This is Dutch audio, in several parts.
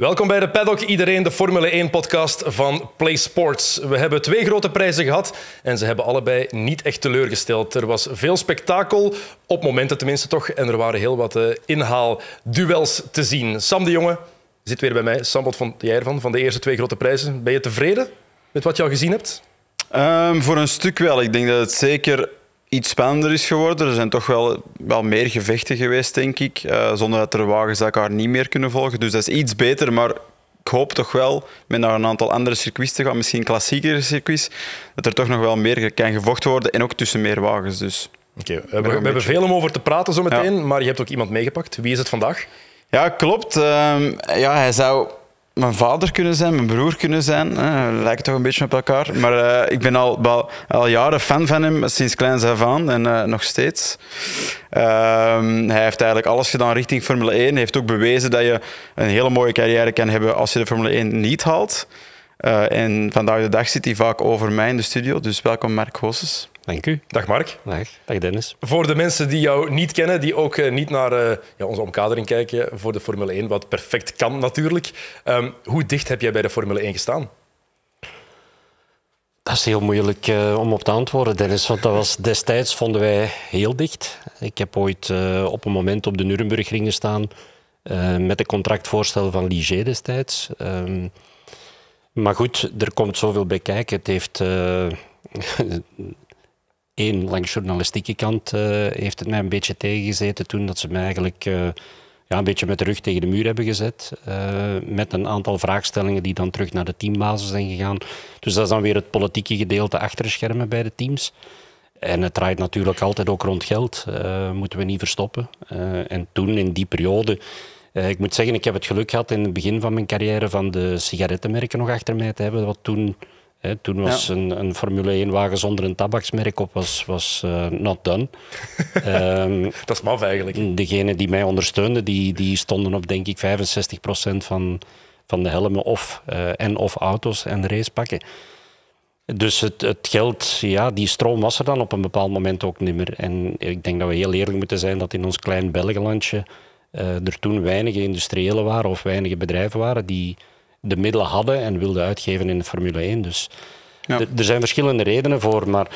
Welkom bij de Paddock, iedereen, de Formule 1-podcast van Play Sports. We hebben twee grote prijzen gehad en ze hebben allebei niet echt teleurgesteld. Er was veel spektakel, op momenten tenminste toch, en er waren heel wat eh, inhaalduels te zien. Sam de Jonge zit weer bij mij. Sam, wat vond jij van de eerste twee grote prijzen? Ben je tevreden met wat je al gezien hebt? Ehm, voor een stuk wel. Ik denk dat het zeker iets spannender is geworden. Er zijn toch wel, wel meer gevechten geweest, denk ik. Eh, zonder dat er wagens elkaar niet meer kunnen volgen. Dus dat is iets beter, maar ik hoop toch wel, met naar een aantal andere circuits te gaan, misschien klassiekere circuits, dat er toch nog wel meer kan gevochten worden en ook tussen meer wagens. Dus. we, hebben veel om over te praten zo meteen, maar je hebt ook iemand meegepakt. Wie is het vandaag? Ja, klopt. Ehm, ja, hij zou mijn vader kunnen zijn, mijn broer kunnen zijn. Hè. We toch een beetje op elkaar. Maar eh, ik ben al, al, jaren fan van hem, sinds klein zijn aan en eh, nog steeds. Ehm, hij heeft eigenlijk alles gedaan richting Formule 1. Hij heeft ook bewezen dat je een hele mooie carrière kan hebben als je de Formule 1 niet haalt. Eh, en vandaag de dag zit hij vaak over mij in de studio. Dus welkom, Mark Hosses. Dank u. Dag Mark. Dag. Dag Dennis. Voor de mensen die jou niet kennen, die ook eh, niet naar eh, ja, onze omkadering kijken voor de Formule 1, wat perfect kan natuurlijk. Ehm, hoe dicht heb jij bij de Formule 1 gestaan? Dat is heel moeilijk eh, om op te antwoorden, Dennis. Want dat was, destijds vonden wij heel dicht. Ik heb ooit op een moment op de ring gestaan met een contractvoorstel van Ligier destijds. Ehm, maar goed, er komt zoveel bij kijken. Het heeft één, langs journalistieke kant eh, heeft het mij een beetje tegengezeten toen dat ze me eigenlijk eh, ja, een beetje met de rug tegen de muur hebben gezet. Eh, met een aantal vraagstellingen die dan terug naar de teambasis zijn gegaan. Dus dat is dan weer het politieke gedeelte achter de schermen bij de teams. En het draait natuurlijk altijd ook rond geld. moeten we niet verstoppen. en toen, in die periode, ik moet zeggen, ik heb het geluk gehad in het begin van mijn carrière van de sigarettenmerken nog achter mij te hebben. Wat toen toen was een, een, Formule 1-wagen zonder een tabaksmerk op was, was eh, not done. Ehm, dat is maf eigenlijk. Degenen die mij ondersteunden, die, die stonden op denk ik 65% van, van de helmen of, uh, en of auto's en racepakken. Dus het, het geld, ja, die stroom was er dan op een bepaald moment ook niet meer. En ik denk dat we heel eerlijk moeten zijn dat in ons klein Belgenlandje uh, er toen weinige industriëlen waren of weinige bedrijven waren die de middelen hadden en wilden uitgeven in de Formule 1. Dus er zijn verschillende redenen voor, maar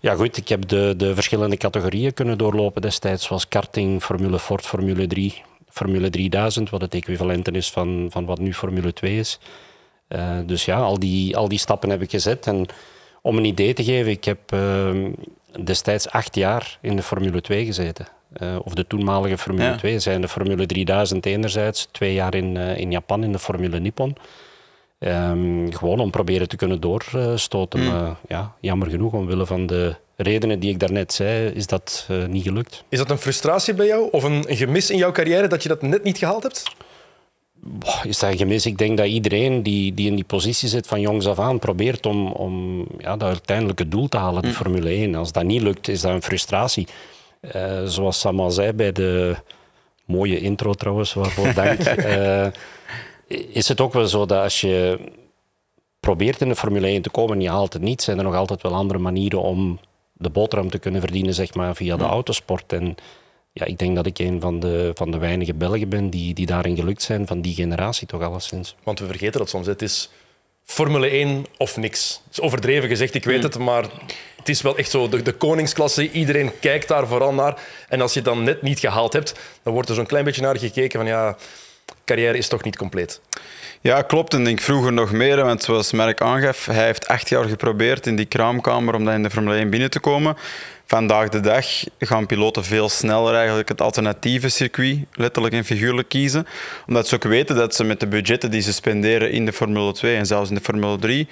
ja goed, ik heb de, de verschillende categorieën kunnen doorlopen destijds, zoals karting, Formule Ford, Formule 3, Formule 3000, wat het equivalent is van, van wat nu Formule 2 is. Eh, dus ja, al die, al die stappen heb ik gezet. En om een idee te geven, ik heb ehm, destijds acht jaar in de Formule 2 gezeten. Eh, of de toenmalige Formule 2, zijn de Formule 3000 enerzijds, twee jaar in, eh, in Japan in de Formule Nippon. Ehm, gewoon om proberen te kunnen doorstoten. Mm. Maar ja, jammer genoeg, omwille van de redenen die ik daarnet zei, is dat eh, niet gelukt. Is dat een frustratie bij jou of een gemis in jouw carrière dat je dat net niet gehaald hebt? is dat gemis? Ik denk dat iedereen die, die in die positie zit van jongs af aan probeert om, om ja, dat uiteindelijke doel te halen, de hmm. Formule 1. Als dat niet lukt, is dat een frustratie. Eh, zoals Sam al zei bij de mooie intro trouwens, waarvoor dank. uh, is het ook wel zo dat als je probeert in de Formule 1 te komen en je haalt het niet, zijn er nog altijd wel andere manieren om de boterham te kunnen verdienen, zeg maar, via de autosport. En ja, ik denk dat ik een van de, van de weinige Belgen ben die, die daarin gelukt zijn, van die generatie toch alleszins. Want we vergeten dat soms. Het is Formule 1 of niks. Het is overdreven gezegd, ik weet hmm. het, maar het is wel echt zo de, koningsklasse. Iedereen kijkt daar vooral naar. En als je dan net niet gehaald hebt, dan wordt er zo'n klein beetje naar gekeken van ja, carrière is toch niet compleet. Ja, klopt. En denk vroeger nog meer, want zoals Merk aangaf, hij heeft acht jaar geprobeerd in die kraamkamer om dan in de Formule 1 binnen te komen. Vandaag de dag gaan piloten veel sneller eigenlijk het alternatieve circuit, letterlijk en figuurlijk, kiezen. Omdat ze ook weten dat ze met de budgetten die ze spenderen in de Formule 2 en zelfs in de Formule 3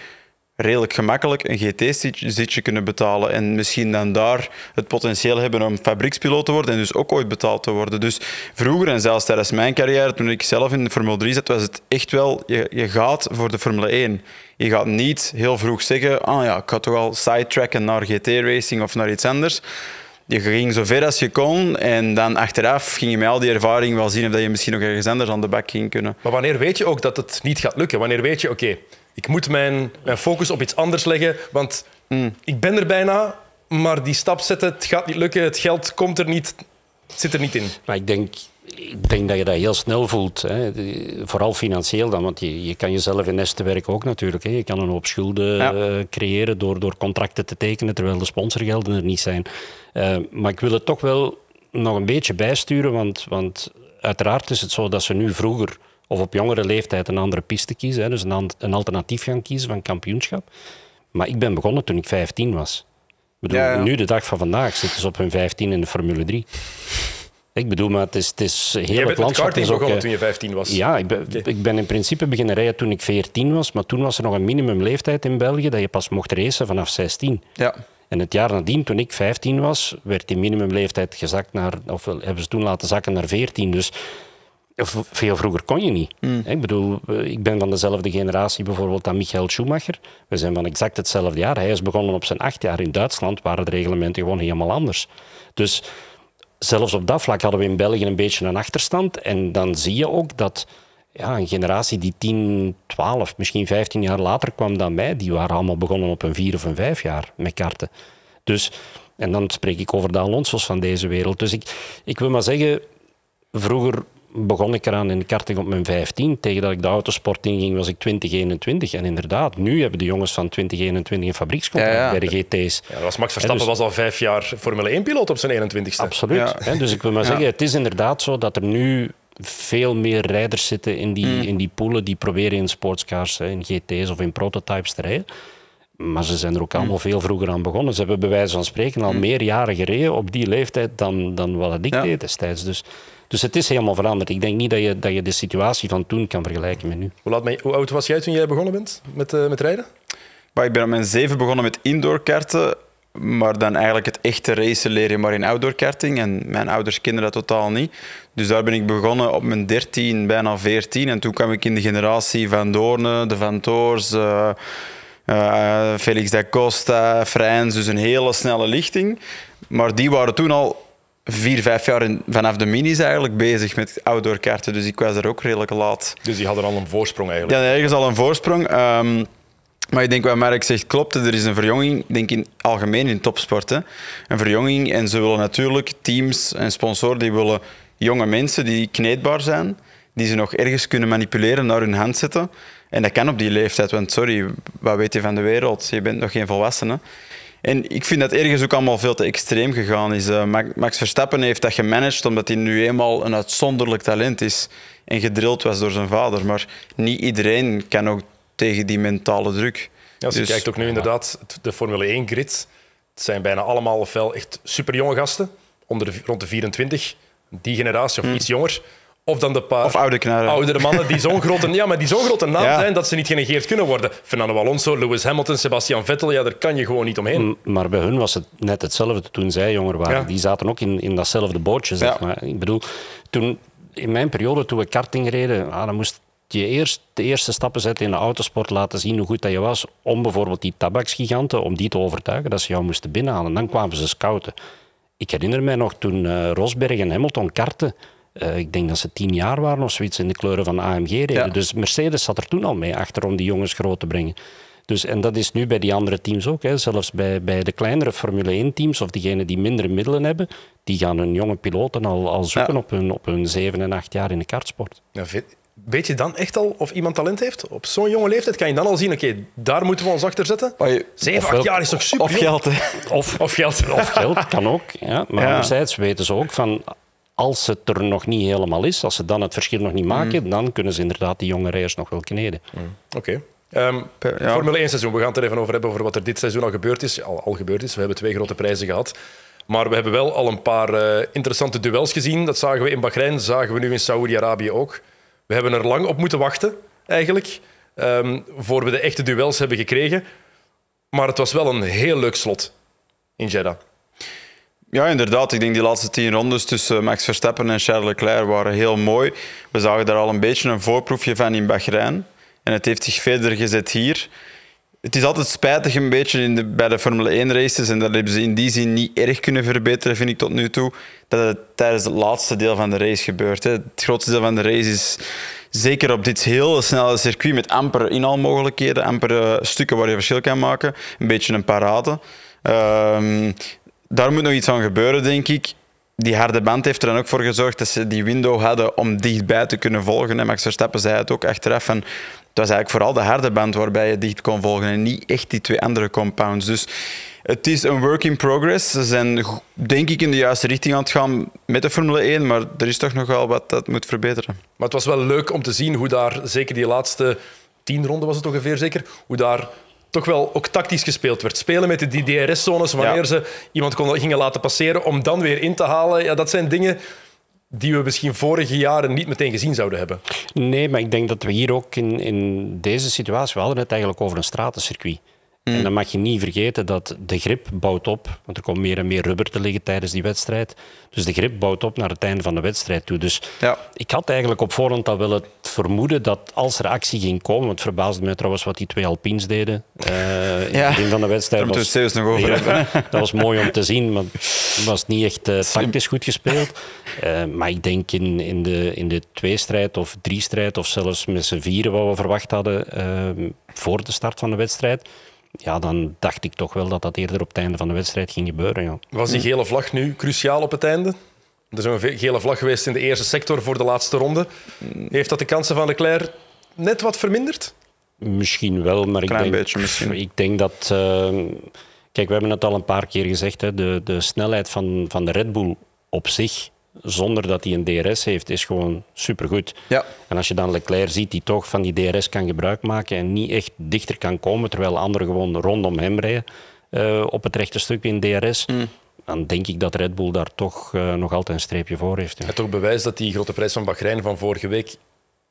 redelijk gemakkelijk een GT-zitje kunnen betalen en misschien dan daar het potentieel hebben om fabriekspiloot te worden en dus ook ooit betaald te worden. Dus vroeger en zelfs tijdens mijn carrière, toen ik zelf in de Formule 3 zat, was het echt wel, je, je gaat voor de Formule 1. Je gaat niet heel vroeg zeggen, ah oh ja, ik ga toch al sidetracken naar GT-racing of naar iets anders. Je ging zo ver als je kon en dan achteraf ging je met al die ervaring wel zien of dat je misschien nog ergens anders aan de bak ging kunnen. Maar wanneer weet je ook dat het niet gaat lukken? Wanneer weet je, oké, ik moet mijn, mijn eh, focus op iets anders leggen, want ik ben er bijna, maar die stap zetten, het gaat niet lukken, het geld komt er niet, het zit er niet in. Maar ik denk, ik denk dat je dat heel snel voelt. Hè. Vooral financieel dan, want je, je kan jezelf in nesten werken ook natuurlijk. Hè. Je kan een hoop schulden eh, creëren door, door contracten te tekenen, terwijl de sponsorgelden er niet zijn. Eh, maar ik wil het toch wel nog een beetje bijsturen, want, want uiteraard is het zo dat ze nu vroeger of op jongere leeftijd een andere piste kiezen. Hè. Dus een, een, alternatief gaan kiezen van kampioenschap. Maar ik ben begonnen toen ik 15 was. Ik bedoel, nu de dag van vandaag zitten ze op hun 15 in de Formule 3. Ik bedoel, maar het is, het is heel het landschap. Je begonnen eh, toen je 15 was. Ja, ik ben, ik ben in principe beginnen rijden toen ik 14 was. Maar toen was er nog een minimumleeftijd in België dat je pas mocht racen vanaf 16. Ja. En het jaar nadien, toen ik 15 was, werd die minimumleeftijd gezakt naar, of hebben ze toen laten zakken naar 14. Dus veel vroeger kon je niet. Hmm. Ik bedoel, eh, ik ben van dezelfde generatie bijvoorbeeld dan Michael Schumacher. We zijn van exact hetzelfde jaar. Hij is begonnen op zijn acht jaar in Duitsland, waren de reglementen gewoon helemaal anders. Dus zelfs op dat vlak hadden we in België een beetje een achterstand. En dan zie je ook dat ja, een generatie die 10, 12, misschien 15 jaar later kwam dan mij, die waren allemaal begonnen op een vier of een vijf jaar met karten. Dus, en dan spreek ik over de Alonso's van deze wereld. Dus ik, ik wil maar zeggen, vroeger begon ik eraan in de karting op mijn 15. Tegen dat ik de autosport inging was ik 2021. En inderdaad, nu hebben de jongens van 2021 een fabriekscontract ja, ja. bij de GT's. Ja, was Max Verstappen dus- was al vijf jaar Formule 1-piloot op zijn 21ste. Absoluut. dus ik wil maar zeggen, het is inderdaad zo dat er nu veel meer rijders zitten in die, mm. in die poelen die proberen in sportscars, in GT's of in prototypes te rijden. Maar ze zijn er ook mm. allemaal veel vroeger aan begonnen. Ze hebben bij wijze van spreken al mm. meer jaren gereden op die leeftijd dan, dan wat ik deed destijds. Dus dus het is helemaal veranderd. Ik denk niet dat je, dat je de situatie van toen kan vergelijken met nu. Hoe, laat mij, hoe oud was jij toen jij begonnen bent met, eh, met rijden? Maar ik ben op mijn zeven begonnen met indoorkarten. Maar dan eigenlijk het echte racen leer je maar in outdoor karting. En mijn ouders kenden dat totaal niet. Dus daar ben ik begonnen op mijn 13, bijna 14. En toen kwam ik in de generatie van Doornen, de Van Toors, eh, eh, Felix da Costa, Frans. Dus een hele snelle lichting. Maar die waren toen al vier, vijf jaar vanaf de minis eigenlijk bezig met outdoor kaarten. Dus ik was er ook redelijk laat. Dus die hadden al een voorsprong eigenlijk? Ja, ergens al een voorsprong. Ehm, maar ik denk wat Mark zegt klopt. Er is een verjonging, denk in algemeen in topsporten. Een verjonging. En ze willen natuurlijk teams en sponsoren die willen jonge mensen die kneedbaar zijn, die ze nog ergens kunnen manipuleren, naar hun hand zetten. En dat kan op die leeftijd, want sorry, wat weet je van de wereld? Je bent nog geen volwassene. En ik vind dat ergens ook allemaal veel te extreem gegaan is. Eh, Max Verstappen heeft dat gemanaged omdat hij nu eenmaal een uitzonderlijk talent is en gedrild was door zijn vader. Maar niet iedereen kan ook tegen die mentale druk. Ja, als je dus- kijkt ook nu inderdaad de Formule 1-grid. Het zijn bijna allemaal ofwel echt superjonge gasten, onder de, rond de 24, die generatie of hmm. iets jonger. Of dan de paar of oude oudere mannen die zo'n grote, ja, maar die grote naam zijn dat ze niet genegeerd kunnen worden. Fernando Alonso, Lewis Hamilton, Sebastian Vettel, ja, daar kan je gewoon niet omheen. maar bij hun was het net hetzelfde toen zij jonger waren. Die zaten ook in, in datzelfde bootje. Zeg maar. Ik bedoel, toen, in mijn periode toen we karting reden, ah, dan moest je eerst de eerste stappen zetten in de autosport, laten zien hoe goed dat je was, om bijvoorbeeld die tabaksgiganten, om die te overtuigen dat ze jou moesten binnenhalen. En dan kwamen ze scouten. Ik herinner mij nog toen eh, Rosberg en Hamilton karten. Eh, ik denk dat ze tien jaar waren of zoiets, in de kleuren van AMG reden. Dus Mercedes zat er toen al mee achter om die jongens groot te brengen. Dus, en dat is nu bij die andere teams ook. Hè. Zelfs bij, bij de kleinere Formule 1-teams of diegenen die minder middelen hebben, die gaan hun jonge piloten al, al zoeken op, hun, op hun 7 en acht jaar in de kartsport. Ja, weet je dan echt al of iemand talent heeft? Op zo'n jonge leeftijd kan je dan al zien, oké, daar moeten we ons achter zetten. Zeven, acht jaar is toch super Of geld, hè? Of, of geld. Of geld, kan ook. Ja. Maar anderzijds weten ze ook van, als het er nog niet helemaal is, als ze dan het verschil nog niet mm. maken, dan kunnen ze inderdaad die jonge rijders nog wel kneden. Mm. Oké. Ehm, Formule 1 seizoen, we gaan het er even over hebben over wat er dit seizoen al gebeurd is. Al, gebeurd is, we hebben twee grote prijzen gehad. Maar we hebben wel al een paar eh, interessante duels gezien. Dat zagen we in Bahrein, zagen we nu in Saoedi-Arabië ook. We hebben er lang op moeten wachten, eigenlijk, um, voor we de echte duels hebben gekregen. Maar het was wel een heel leuk slot in Jeddah. Ja, inderdaad. Ik denk die laatste tien rondes tussen Max Verstappen en Charles Leclerc waren heel mooi. We zagen daar al een beetje een voorproefje van in Bahrein. En het heeft zich verder gezet hier. Het is altijd spijtig een beetje in de, bij de Formule 1-races, en dat hebben ze in die zin niet erg kunnen verbeteren, vind ik tot nu toe, dat het tijdens het laatste deel van de race gebeurt. Het grootste deel van de race is zeker op dit heel snelle circuit met amper in mogelijkheden amper eh, stukken waar je verschil kan maken, een beetje een parade. Um, daar moet nog iets aan gebeuren, denk ik. Die harde band heeft er dan ook voor gezorgd dat ze die window hadden om dichtbij te kunnen volgen. En Max Verstappen zei het ook achteraf. en het was eigenlijk vooral de harde band waarbij je dicht kon volgen en niet echt die twee andere compounds. Dus het is een work in progress. Ze zijn, denk ik, in de juiste richting aan het gaan met de Formule 1, maar er is toch nog wel wat dat moet verbeteren. Maar het was wel leuk om te zien hoe daar, zeker die laatste tien ronden was het ongeveer zeker, hoe daar toch wel ook tactisch gespeeld werd. Spelen met die DRS-zones, wanneer ze iemand gingen laten passeren om dan weer in te halen. Ja, dat zijn dingen die we misschien vorige jaren niet meteen gezien zouden hebben. Nee, maar ik denk dat we hier ook in, in deze situatie, we hadden het eigenlijk over een stratencircuit. En dan hmm. mag je niet vergeten dat de grip bouwt op, want er komt meer en meer rubber te liggen tijdens die wedstrijd. Dus de grip bouwt op naar het einde van de wedstrijd toe. Dus ja. ik had eigenlijk op voorhand al wel het vermoeden dat als er actie ging komen, want het verbaasde mij trouwens wat die twee Alpines deden uh, in het begin van de wedstrijd. nog over hebben. dat was mooi om te zien, maar het was niet echt eh, tactisch goed gespeeld. Eh, maar ik denk in, in, de, in de of drie strijd of zelfs met z'n vieren wat we verwacht hadden voor de start van de wedstrijd, ja, dan dacht ik toch wel dat dat eerder op het einde van de wedstrijd ging gebeuren. Ja. Was die gele vlag nu cruciaal op het einde? Er is een gele vlag geweest in de eerste sector voor de laatste ronde. Heeft dat de kansen van Leclerc net wat verminderd? Misschien wel, maar ik denk, beetje misschien. ik denk dat. Eh, kijk, we hebben het al een paar keer gezegd. Hè, de, de snelheid van, van de Red Bull op zich zonder dat hij een DRS heeft, is gewoon supergoed. Ja. En als je dan Leclerc ziet die toch van die DRS kan gebruik maken en niet echt dichter kan komen, terwijl anderen gewoon rondom hem rijden eh, op het rechte stuk in DRS. Mm. dan denk ik dat Red Bull daar toch eh, nog altijd een streepje voor heeft. Ja. Het toch bewijs dat die grote prijs van Bahrein van vorige week.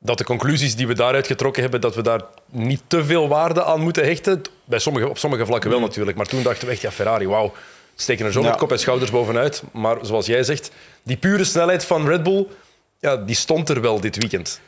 Dat de conclusies die we daaruit getrokken hebben, dat we daar niet te veel waarde aan moeten hechten. Bij sommige, op sommige vlakken wel natuurlijk. Maar toen dachten we echt, ja, Ferrari, wauw steken er zo met kop en schouders bovenuit. Maar zoals jij zegt, die pure snelheid van Red Bull, ja, die stond er wel dit weekend.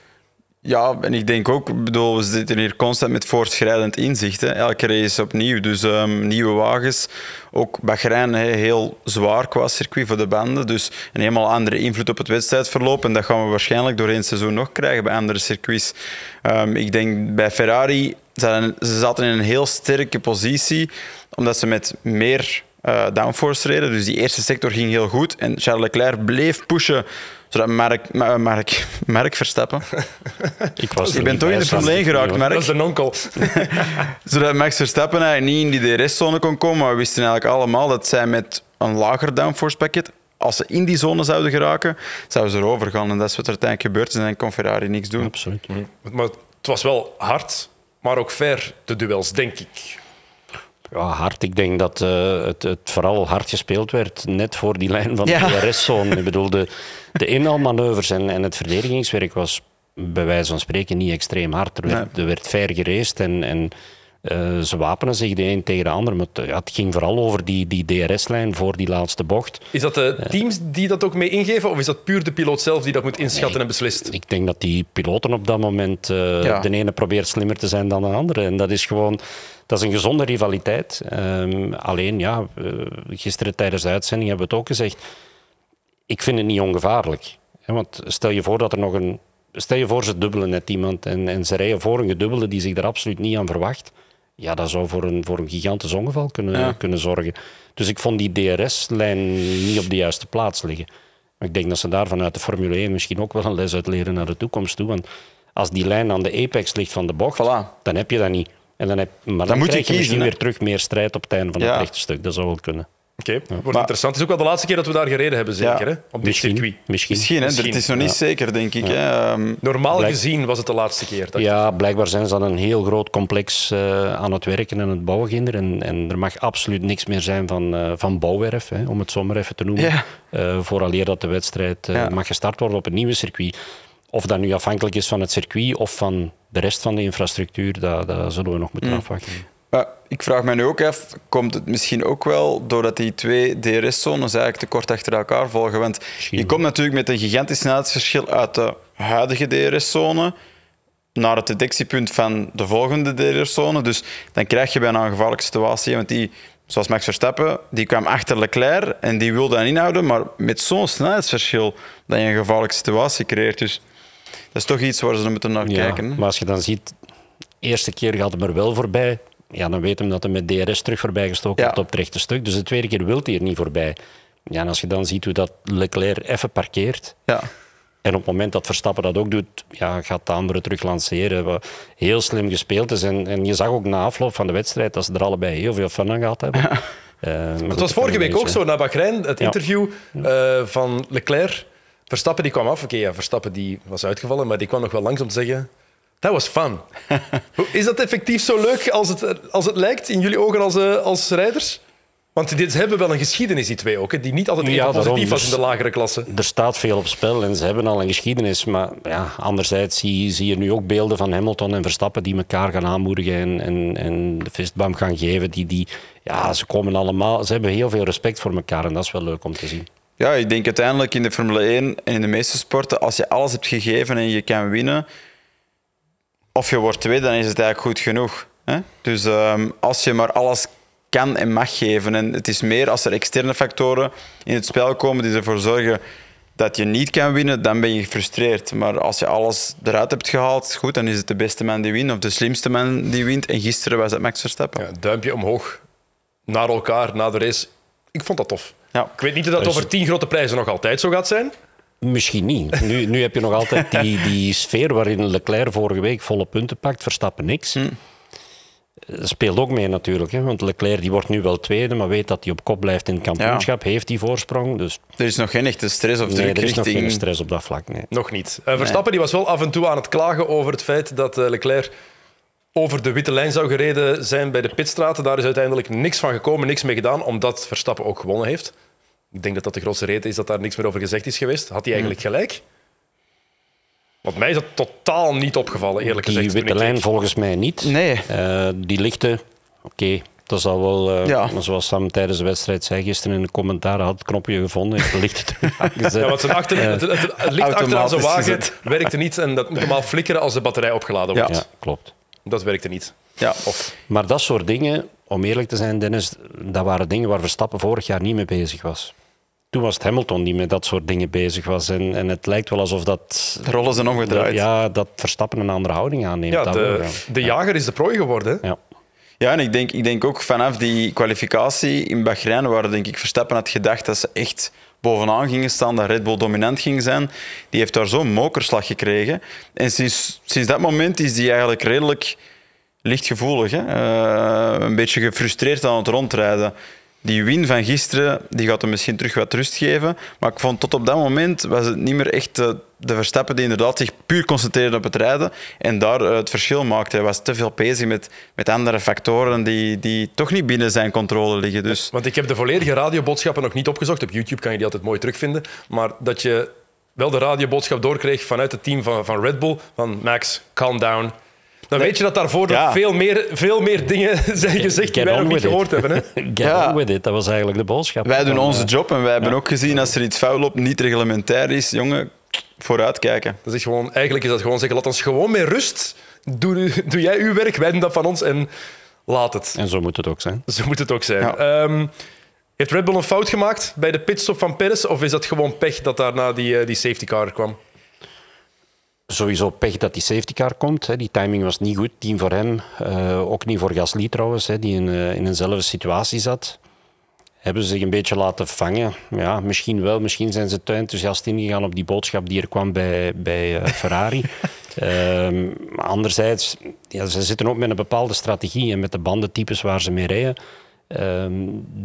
Ja, en ik denk ook, bedoel, we zitten hier constant met voortschrijdend inzicht. Hè. Elke race opnieuw, dus ehm, nieuwe wagens. Ook Bahrein heel zwaar qua circuit voor de banden. Dus een helemaal andere invloed op het wedstrijdverloop. En dat gaan we waarschijnlijk door een seizoen nog krijgen bij andere circuits. Ehm, ik denk bij Ferrari, ze zaten in een heel sterke positie, omdat ze met meer eh, downforce reden. Dus die eerste sector ging heel goed. En Charles Leclerc bleef pushen zodat Mark, eh, Mark, Mark Verstappen. Ik, was Ik ben toch in de probleem geraakt, Mark. Dat is een onkel. zodat Max Verstappen eigenlijk niet in die DRS-zone kon komen. Maar we wisten eigenlijk allemaal dat zij met een lager downforce pakket, als ze in die zone zouden geraken, zouden ze erover gaan. En dat is wat er uiteindelijk gebeurd En kon Ferrari niks doen. Absoluut. Mm. Maar het was wel hard, maar ook fair, de duels, denk ik. Ja, hard. Ik denk dat eh, het, het, vooral hard gespeeld werd, net voor die lijn van de DRS-zone. Ik bedoel, de, de inhaalmanoeuvres en, en het verdedigingswerk was bij wijze van spreken niet extreem hard. Er werd, ver er werd en, en eh, ze wapenen zich de een tegen de ander. ja, het ging vooral over die, die DRS-lijn voor die laatste bocht. Is dat de eh. teams die dat ook mee ingeven? Of is dat puur de piloot zelf die dat moet inschatten en beslist? Ik, denk dat die piloten op dat moment... De ene probeert slimmer te zijn dan de andere. En dat is gewoon dat is een gezonde rivaliteit. Ehm, alleen, ja, eh, gisteren tijdens de uitzending hebben we het ook gezegd. Ik vind het niet ongevaarlijk. Hè, want stel je voor dat er nog een. Stel je voor ze dubbelen net iemand en, en ze rijden voor een gedubbelde die zich er absoluut niet aan verwacht. Ja, dat zou voor een, voor een gigantisch ongeval kunnen, kunnen zorgen. Dus ik vond die DRS-lijn niet op de juiste plaats liggen. Maar ik denk dat ze daar vanuit de Formule 1 misschien ook wel een les uit leren naar de toekomst toe. Want als die lijn aan de apex ligt van de bocht, voilà. dan heb je dat niet. En dan maar dan, moet krijg je, misschien weer terug meer strijd op het einde van het rechterstuk. Dat zou wel kunnen. Oké, okay. wordt interessant. Het is ook wel de laatste keer dat we daar gereden hebben, zeker, hè? op dit circuit. Misschien. Misschien, hè? het is nog niet zeker, denk ik. Hè? Ehm, Normaal gezien was het de laatste keer. ja, blijkbaar zijn ze dan een heel groot complex eh, aan het werken en het bouwen, En, en er mag absoluut niks meer zijn van, eh, van bouwwerf, hè, om het zomaar even te noemen. Ja. Uh, vooraleer dat de wedstrijd mag gestart worden op een nieuwe circuit. Of dat nu afhankelijk is van het circuit of van de rest van de infrastructuur, dat, dat zullen we nog moeten hmm. afwachten. Maar ik vraag me nu ook af, komt het misschien ook wel doordat die twee DRS-zones eigenlijk te kort achter elkaar volgen? Want je komt natuurlijk met een gigantisch snelheidsverschil uit de huidige DRS-zone naar het detectiepunt van de volgende DRS-zone. Dus dan krijg je bijna een gevaarlijke situatie. Want die, zoals Max Verstappen, die kwam achter Leclerc en die wilde dan inhouden. Maar met zo'n snelheidsverschil dat je een gevaarlijke situatie creëert. Dus dat is toch iets waar ze moeten naar kijken. Maar als je dan ziet, de eerste keer gaat hem er wel voorbij. Ja, dan weet hem dat hij met DRS terug voorbij gestoken op het rechte stuk. Dus de tweede keer wil hij er niet voorbij. Ja, en als je dan ziet hoe dat Leclerc even parkeert. Ja. En op het moment dat Verstappen dat ook doet, ja, gaat de terug lanceren. Wat heel slim gespeeld is. En, en je zag ook na afloop van de wedstrijd dat ze er allebei heel veel fun aan gehad hebben. Eh, het was vorige week ook zo, na Bahrein, het interview eh, van Leclerc Verstappen die kwam af. Oké, ja, Verstappen die was uitgevallen, maar die kwam nog wel langs om te zeggen... Dat was fun. Is dat effectief zo leuk als het, als het lijkt in jullie ogen als, eh, als rijders? Want dit, ze hebben wel een geschiedenis, die twee ook, die niet altijd even positief was dus in de lagere klasse. Er staat veel op spel en ze hebben al een geschiedenis. Maar ja, anderzijds zie, zie je nu ook beelden van Hamilton en Verstappen die elkaar gaan aanmoedigen en, en, en de fistbump gaan geven. Die, die, ja, ze, komen allemaal, ze hebben heel veel respect voor elkaar en dat is wel leuk om te zien. Ja, ik denk uiteindelijk in de Formule 1 en in de meeste sporten, als je alles hebt gegeven en je kan winnen, of je wordt tweede, dan is het eigenlijk goed genoeg. Hè? Dus ehm, als je maar alles kan en mag geven, en het is meer als er externe factoren in het spel komen die ervoor zorgen dat je niet kan winnen, dan ben je gefrustreerd. Maar als je alles eruit hebt gehaald, goed, dan is het de beste man die wint of de slimste man die wint. En gisteren was het Max Verstappen. Ja, duimpje omhoog naar elkaar na de race ik vond dat tof. Ja. Ik weet niet of dat over tien grote prijzen nog altijd zo gaat zijn. Misschien niet. Nu, nu heb je nog altijd die, die sfeer waarin Leclerc vorige week volle punten pakt, Verstappen niks. Hmm. Speelt ook mee natuurlijk, hè? want Leclerc die wordt nu wel tweede, maar weet dat hij op kop blijft in het kampioenschap, heeft die voorsprong. Dus... Er is nog geen echte stress of druk er is nog geen stress op dat vlak. Nee. Nog niet. Eh, Verstappen die was wel af en toe aan het klagen over het feit dat eh, Leclerc over de witte lijn zou gereden zijn bij de pitstraten. Daar is uiteindelijk niks van gekomen, niks mee gedaan, omdat Verstappen ook gewonnen heeft. Ik denk dat dat de grootste reden is dat daar niks meer over gezegd is geweest. Had hij eigenlijk hmm. gelijk? Want mij is dat totaal niet opgevallen, eerlijk gezegd. Die witte lijn volgens mij niet. Nee. Eh, die lichten, oké. Dat zal wel, uh, zoals Sam tijdens de wedstrijd zei gisteren in de commentaar, had het knopje gevonden, heeft het licht gezet. Ja, want zijn achter, eh, het, licht achter zijn wagen werkte niet en dat moet normaal flikkeren als de batterij opgeladen wordt. Ja, klopt dat werkte niet. Ja, of... maar dat soort dingen, om eerlijk te zijn, Dennis, dat waren dingen waar Verstappen vorig jaar niet mee bezig was. Toen was het Hamilton die met dat soort dingen bezig was. En, en het lijkt wel alsof dat. De rollen zijn omgedraaid. ja, dat Verstappen een andere houding aanneemt. Ja, de, de jager is de prooi geworden. Ja. Ja, en ik denk, ik denk ook vanaf die kwalificatie in Bahrein, waar denk ik Verstappen had gedacht dat ze echt bovenaan gingen staan, dat Red Bull dominant ging zijn. Die heeft daar zo'n mokerslag gekregen. En sinds, sinds dat moment is die eigenlijk redelijk lichtgevoelig. Hè? Eh, een beetje gefrustreerd aan het rondrijden die win van gisteren die gaat hem misschien terug wat rust geven. Maar ik vond tot op dat moment was het niet meer echt eh, de, Verstappen die inderdaad zich puur concentreerde op het rijden en daar eh, het verschil maakte. Hij was te veel bezig met, met andere factoren die, die toch niet binnen zijn controle liggen. Dus. Want ik heb de volledige radioboodschappen nog niet opgezocht. Op YouTube kan je die altijd mooi terugvinden. Maar dat je wel de radioboodschap doorkreeg vanuit het team van, van Red Bull, van Max, calm down dan weet je dat daarvoor nog veel, meer, veel meer dingen zijn gezegd die wij nog niet gehoord hebben. Hè? Get ja. with it, dat was eigenlijk de boodschap. Wij doen onze eh, job en wij hebben ook gezien als er iets fout loopt, niet reglementair is, jongen, vooruitkijken. Dat is gewoon, eigenlijk is dat gewoon zeggen, laat ons gewoon met rust, doe, doe jij uw werk, wij doen dat van ons en laat het. En zo moet het ook zijn. Zo moet het ook zijn. Ehm, heeft Red Bull een fout gemaakt bij de pitstop van Perez? Of is dat gewoon pech dat daarna die, eh, die safety car kwam? Sowieso pech dat die safety car komt. Hè. Die timing was niet goed. team voor hem, eh, ook niet voor Gasly trouwens, hè, die in, eh, in eenzelfde situatie zat. Hebben ze zich een beetje laten vangen? Ja, misschien wel. Misschien zijn ze te enthousiast ingegaan op die boodschap die er kwam bij, bij eh, Ferrari. Ehm, anderzijds, ja, ze zitten ook met een bepaalde strategie en met de bandentypes waar ze mee rijden. Ehm,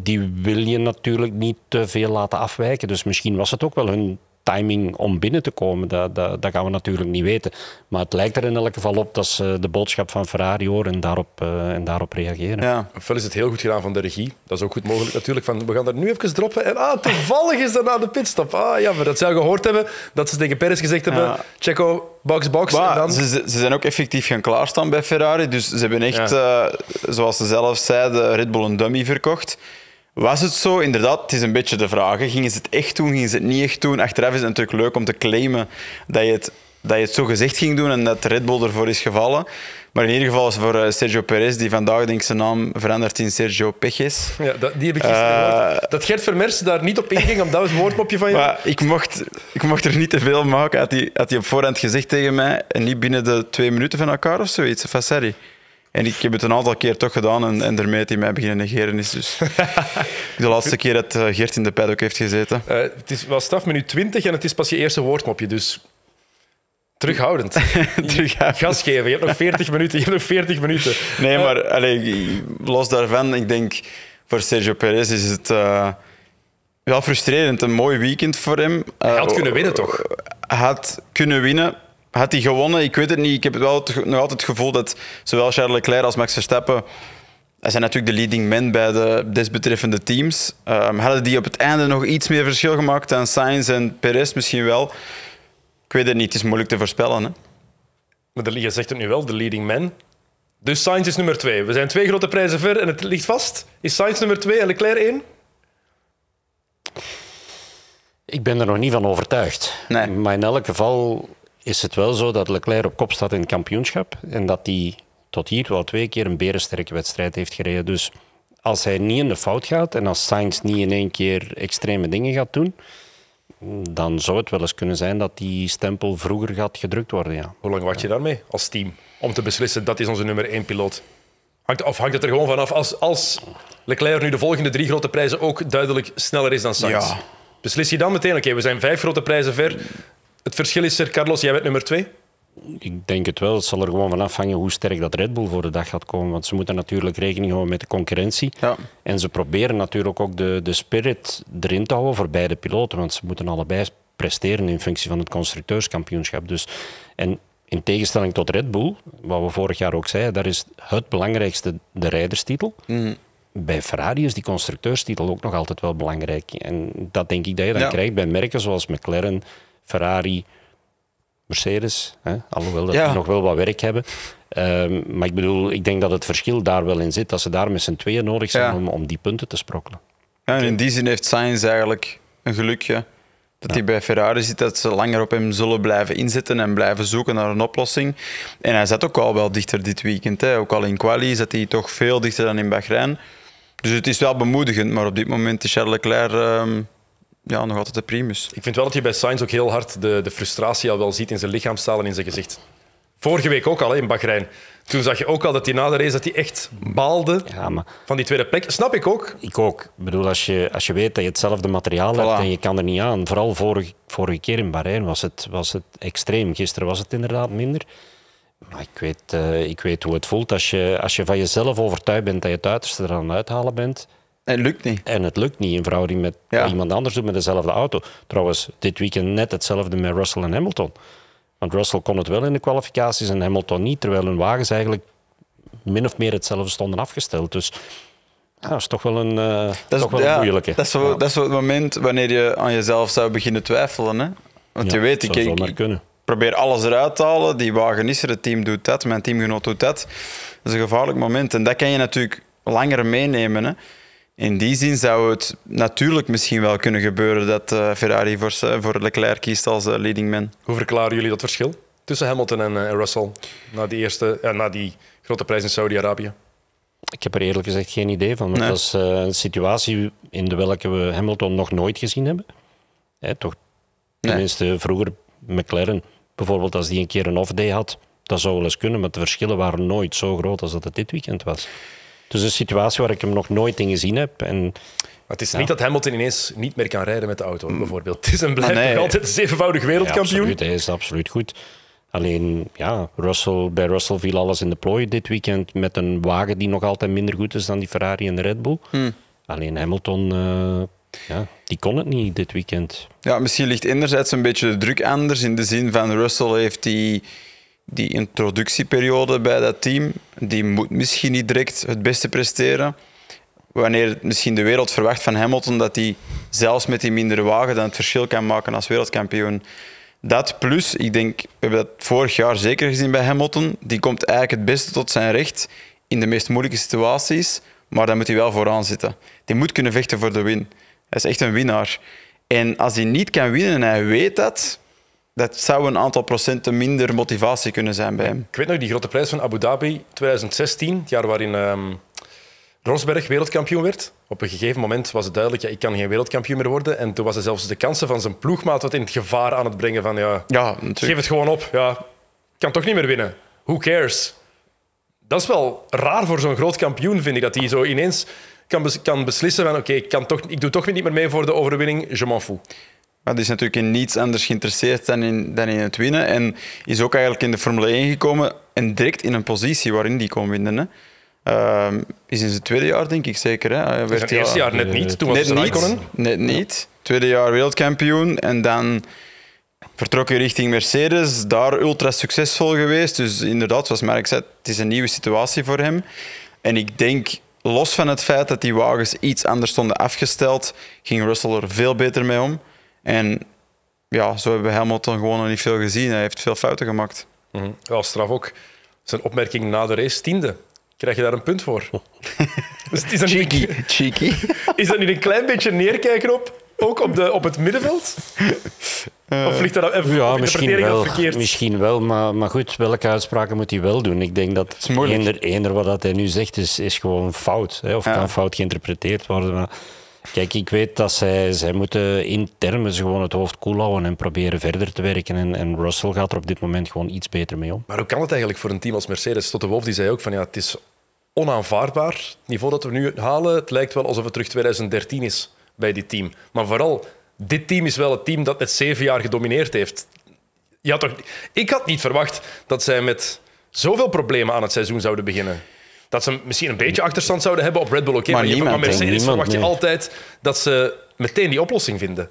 die wil je natuurlijk niet te veel laten afwijken. Dus misschien was het ook wel hun timing om binnen te komen, dat, dat, dat, gaan we natuurlijk niet weten. Maar het lijkt er in elk geval op dat ze de boodschap van Ferrari horen en daarop, eh, en daarop reageren. Ja. is het heel goed gedaan van de regie. Dat is ook goed mogelijk natuurlijk. Van, we gaan er nu even droppen. En ah, toevallig is dat na de pitstop. Ah, jammer. Dat zou gehoord hebben dat ze tegen Perez gezegd hebben, Checko Checo, box, box. en dan... ze, ze, zijn ook effectief gaan klaarstaan bij Ferrari. Dus ze hebben echt, eh, zoals ze zelf zeiden, Red Bull een dummy verkocht. Was het zo? Inderdaad, het is een beetje de vraag. Gingen ze het echt doen? Gingen ze het niet echt doen? Achteraf is het natuurlijk leuk om te claimen dat je het, dat je het zo gezegd ging doen en dat Red Bull ervoor is gevallen. Maar in ieder geval is voor eh, Sergio Perez, die vandaag denk ik zijn naam verandert in Sergio Peches. Ja, dat, die heb ik gisteren eh, Dat Gert Vermers daar niet op inging, omdat dat was een woordmopje van je. ik, mocht, ik mocht er niet te veel maken. Had hij, had hij op voorhand gezegd tegen mij, en niet binnen de twee minuten van elkaar of zoiets. Of sorry. En ik heb het een aantal keer toch gedaan en, en ermee die mij beginnen negeren is. Dus de laatste keer dat uh, eh, Geert in de paddock heeft gezeten. Eh, het is wel straf minuut 20 en het is pas je eerste woordmopje, dus terughoudend. Gas geven, je hebt nog 40 minuten, je hebt nog 40 minuten. Nee, eh, maar uh, los daarvan, ik denk voor Sergio Perez is het wel frustrerend. Een mooi weekend voor hem. Hij had kunnen winnen, toch? Hij had kunnen winnen, had hij gewonnen? Ik weet het niet. Ik heb wel nog altijd het gevoel dat zowel Charles Leclerc als Max Verstappen. Hij zijn natuurlijk de leading men bij de desbetreffende teams. Ehm, hadden die op het einde nog iets meer verschil gemaakt dan Sainz en Perez misschien wel? Ik weet het niet, het is moeilijk te voorspellen. Hè? Maar de, Liga zegt het nu wel, de leading men. Dus Sainz is nummer twee. We zijn twee grote prijzen ver en het ligt vast. Is Sainz nummer twee en Leclerc één? Ik ben er nog niet van overtuigd. Maar in elk geval is het wel zo dat Leclerc op kop staat in het kampioenschap en dat hij tot hier wel twee keer een berensterke wedstrijd heeft gereden. Dus als hij niet in de fout gaat en als Sainz niet in één keer extreme dingen gaat doen, dan zou het wel eens kunnen zijn dat die stempel vroeger gaat gedrukt worden. Ja. Hoe lang wacht je daarmee als team om te beslissen dat is onze nummer één piloot? Hangt, of hangt het er gewoon vanaf als, als Leclerc nu de volgende drie grote prijzen ook duidelijk sneller is dan Sainz? Beslis je dan meteen, oké, we zijn vijf grote prijzen ver, het verschil is er, Carlos, jij bent nummer twee. Ik denk het wel. Het zal er gewoon van afhangen hoe sterk dat Red Bull voor de dag gaat komen. Want ze moeten natuurlijk rekening houden met de concurrentie. Ja. En ze proberen natuurlijk ook de, de spirit erin te houden voor beide piloten. Want ze moeten allebei presteren in functie van het constructeurskampioenschap. Dus, en in tegenstelling tot Red Bull, wat we vorig jaar ook zeiden, daar is het belangrijkste de rijderstitel. Mm. Bij Ferrari is die constructeurstitel ook nog altijd wel belangrijk. En dat denk ik dat je dan krijgt bij merken zoals McLaren, Ferrari, Mercedes, hè? alhoewel dat ja. nog wel wat werk hebben. Ehm, maar ik bedoel, ik denk dat het verschil daar wel in zit, dat ze daar met z'n tweeën nodig zijn om, om die punten te sprokkelen. Ja, en in die zin heeft Sainz eigenlijk een gelukje dat hij bij Ferrari zit, dat ze langer op hem zullen blijven inzetten en blijven zoeken naar een oplossing. En hij zat ook al wel dichter dit weekend. Hè. Ook al in quali zat hij toch veel dichter dan in Bahrein. Dus het is wel bemoedigend, maar op dit moment is Charles Leclerc... Ehm, ja, nog altijd de primus. Ik vind wel dat je bij Sainz ook heel hard de, de frustratie al wel ziet in zijn lichaamstaal en in zijn gezicht. Vorige week ook al in Bahrein. Toen zag je ook al dat hij na de race dat hij echt baalde ja, maar... van die tweede plek. Snap ik ook. Ik ook. Ik bedoel, als je, als je weet dat je hetzelfde materiaal hebt en je kan er niet aan. Vooral vorige, vorige keer in Bahrein was het, was het extreem. Gisteren was het inderdaad minder. Maar ik weet, eh, ik weet hoe het voelt als je, als je van jezelf overtuigd bent dat je het uiterste eraan uithalen bent. En het lukt niet. En het lukt niet in verhouding met iemand anders doet met dezelfde auto. Trouwens, dit weekend net hetzelfde met Russell en Hamilton. Want Russell kon het wel in de kwalificaties en Hamilton niet, terwijl hun wagens eigenlijk min of meer hetzelfde stonden afgesteld. Dus dat is toch wel een, uh, dat is, wel een moeilijke. Dat is wel, dat is wel het moment wanneer je aan jezelf zou beginnen twijfelen. Hè? Want je weet, ik, ik probeer alles eruit te halen. Die wagen is er, het team doet dat, mijn teamgenoot doet dat. Dat is een gevaarlijk moment. En dat kan je natuurlijk langer meenemen. Hè? in die zin zou het natuurlijk misschien wel kunnen gebeuren dat eh, Ferrari voor, voor, Leclerc kiest als eh, leading man. Hoe verklaren jullie dat verschil tussen Hamilton en, eh, Russell na die, eerste, na die grote prijs in Saudi-Arabië? Ik heb er eerlijk gezegd geen idee van. nee. Dat is een situatie in de welke we Hamilton nog nooit gezien hebben. Hè, toch, tenminste, vroeger McLaren, bijvoorbeeld als die een keer een off-day had, dat zou wel eens kunnen, maar de verschillen waren nooit zo groot als dat het dit weekend was. Dus een situatie waar ik hem nog nooit in gezien heb. En het is niet dat Hamilton ineens niet meer kan rijden met de auto, mm. bijvoorbeeld. Het is een blijft altijd een zevenvoudig wereldkampioen. Ja, absoluut, hij is absoluut goed. Alleen, ja, Russell, bij Russell viel alles in de plooi dit weekend met een wagen die nog altijd minder goed is dan die Ferrari en de Red Bull. Hmm. Alleen Hamilton, eh, ja, die kon het niet dit weekend. Ja, misschien ligt enerzijds een beetje de druk anders in de zin van Russell heeft die die introductieperiode bij dat team, die moet misschien niet direct het beste presteren. Wanneer misschien de wereld verwacht van Hamilton dat hij zelfs met die mindere wagen dan het verschil kan maken als wereldkampioen. Dat plus, ik denk, we hebben dat vorig jaar zeker gezien bij Hamilton, die komt eigenlijk het beste tot zijn recht in de meest moeilijke situaties, maar dan moet hij wel vooraan zitten. Die moet kunnen vechten voor de win. Hij is echt een winnaar. En als hij niet kan winnen en hij weet dat, dat zou een aantal procenten minder motivatie kunnen zijn bij hem. Ik weet nog die grote prijs van Abu Dhabi 2016, het jaar waarin ehm, Rosberg wereldkampioen werd. Op een gegeven moment was het duidelijk, ja, ik kan geen wereldkampioen meer worden. En toen was hij zelfs de kansen van zijn ploegmaat wat in het gevaar aan het brengen van ja, ja geef het gewoon op, ja, kan toch niet meer winnen. Who cares? Dat is wel raar voor zo'n groot kampioen, vind ik, dat hij zo ineens kan, kan beslissen van oké, ik, kan toch, ik doe toch niet meer mee voor de overwinning, je m'en fous. Maar die is natuurlijk in niets anders geïnteresseerd dan in, het winnen. En is ook eigenlijk in de Formule 1 gekomen en direct in een positie waarin die kon winnen. Ehm, is in zijn tweede jaar, denk ik zeker. Hè? Hij werd het eerste jaar net niet, toen net was net niet, net niet. Tweede jaar wereldkampioen en dan vertrok hij richting Mercedes. Daar ultra succesvol geweest. Dus inderdaad, zoals Mark zei, het is een nieuwe situatie voor hem. En ik denk, los van het feit dat die wagens iets anders stonden afgesteld, ging Russell er veel beter mee om. En ja, zo hebben we dan gewoon nog niet veel gezien. Hij heeft veel fouten gemaakt. Mm Wel straf ook. Zijn opmerking na de race, tiende. Krijg je daar een punt voor? Dus is dat cheeky. Niet, cheeky. Is dat niet een klein beetje neerkijken op? Ook op, de, op het middenveld? Eh, of ligt dat even ja, misschien wel, verkeerd? Misschien wel, maar, maar goed, welke uitspraken moet hij wel doen? Ik denk dat eender, eender wat hij nu zegt is, is gewoon fout. Hè, of kan fout geïnterpreteerd worden. Maar Kijk, ik weet dat zij, zij moeten ze gewoon het hoofd koel houden en proberen verder te werken. En, en, Russell gaat er op dit moment gewoon iets beter mee om. Maar hoe kan het eigenlijk voor een team als Mercedes? Tot de Wolf die zei ook van ja, het is onaanvaardbaar. Het niveau dat we nu halen, het lijkt wel alsof het terug 2013 is bij dit team. Maar vooral, dit team is wel het team dat net zeven jaar gedomineerd heeft. Ja, toch, ik had niet verwacht dat zij met zoveel problemen aan het seizoen zouden beginnen dat ze misschien een beetje achterstand zouden hebben op Red Bull. Oké, maar, je van Mercedes niemand, verwacht je altijd dat ze meteen die oplossing vinden.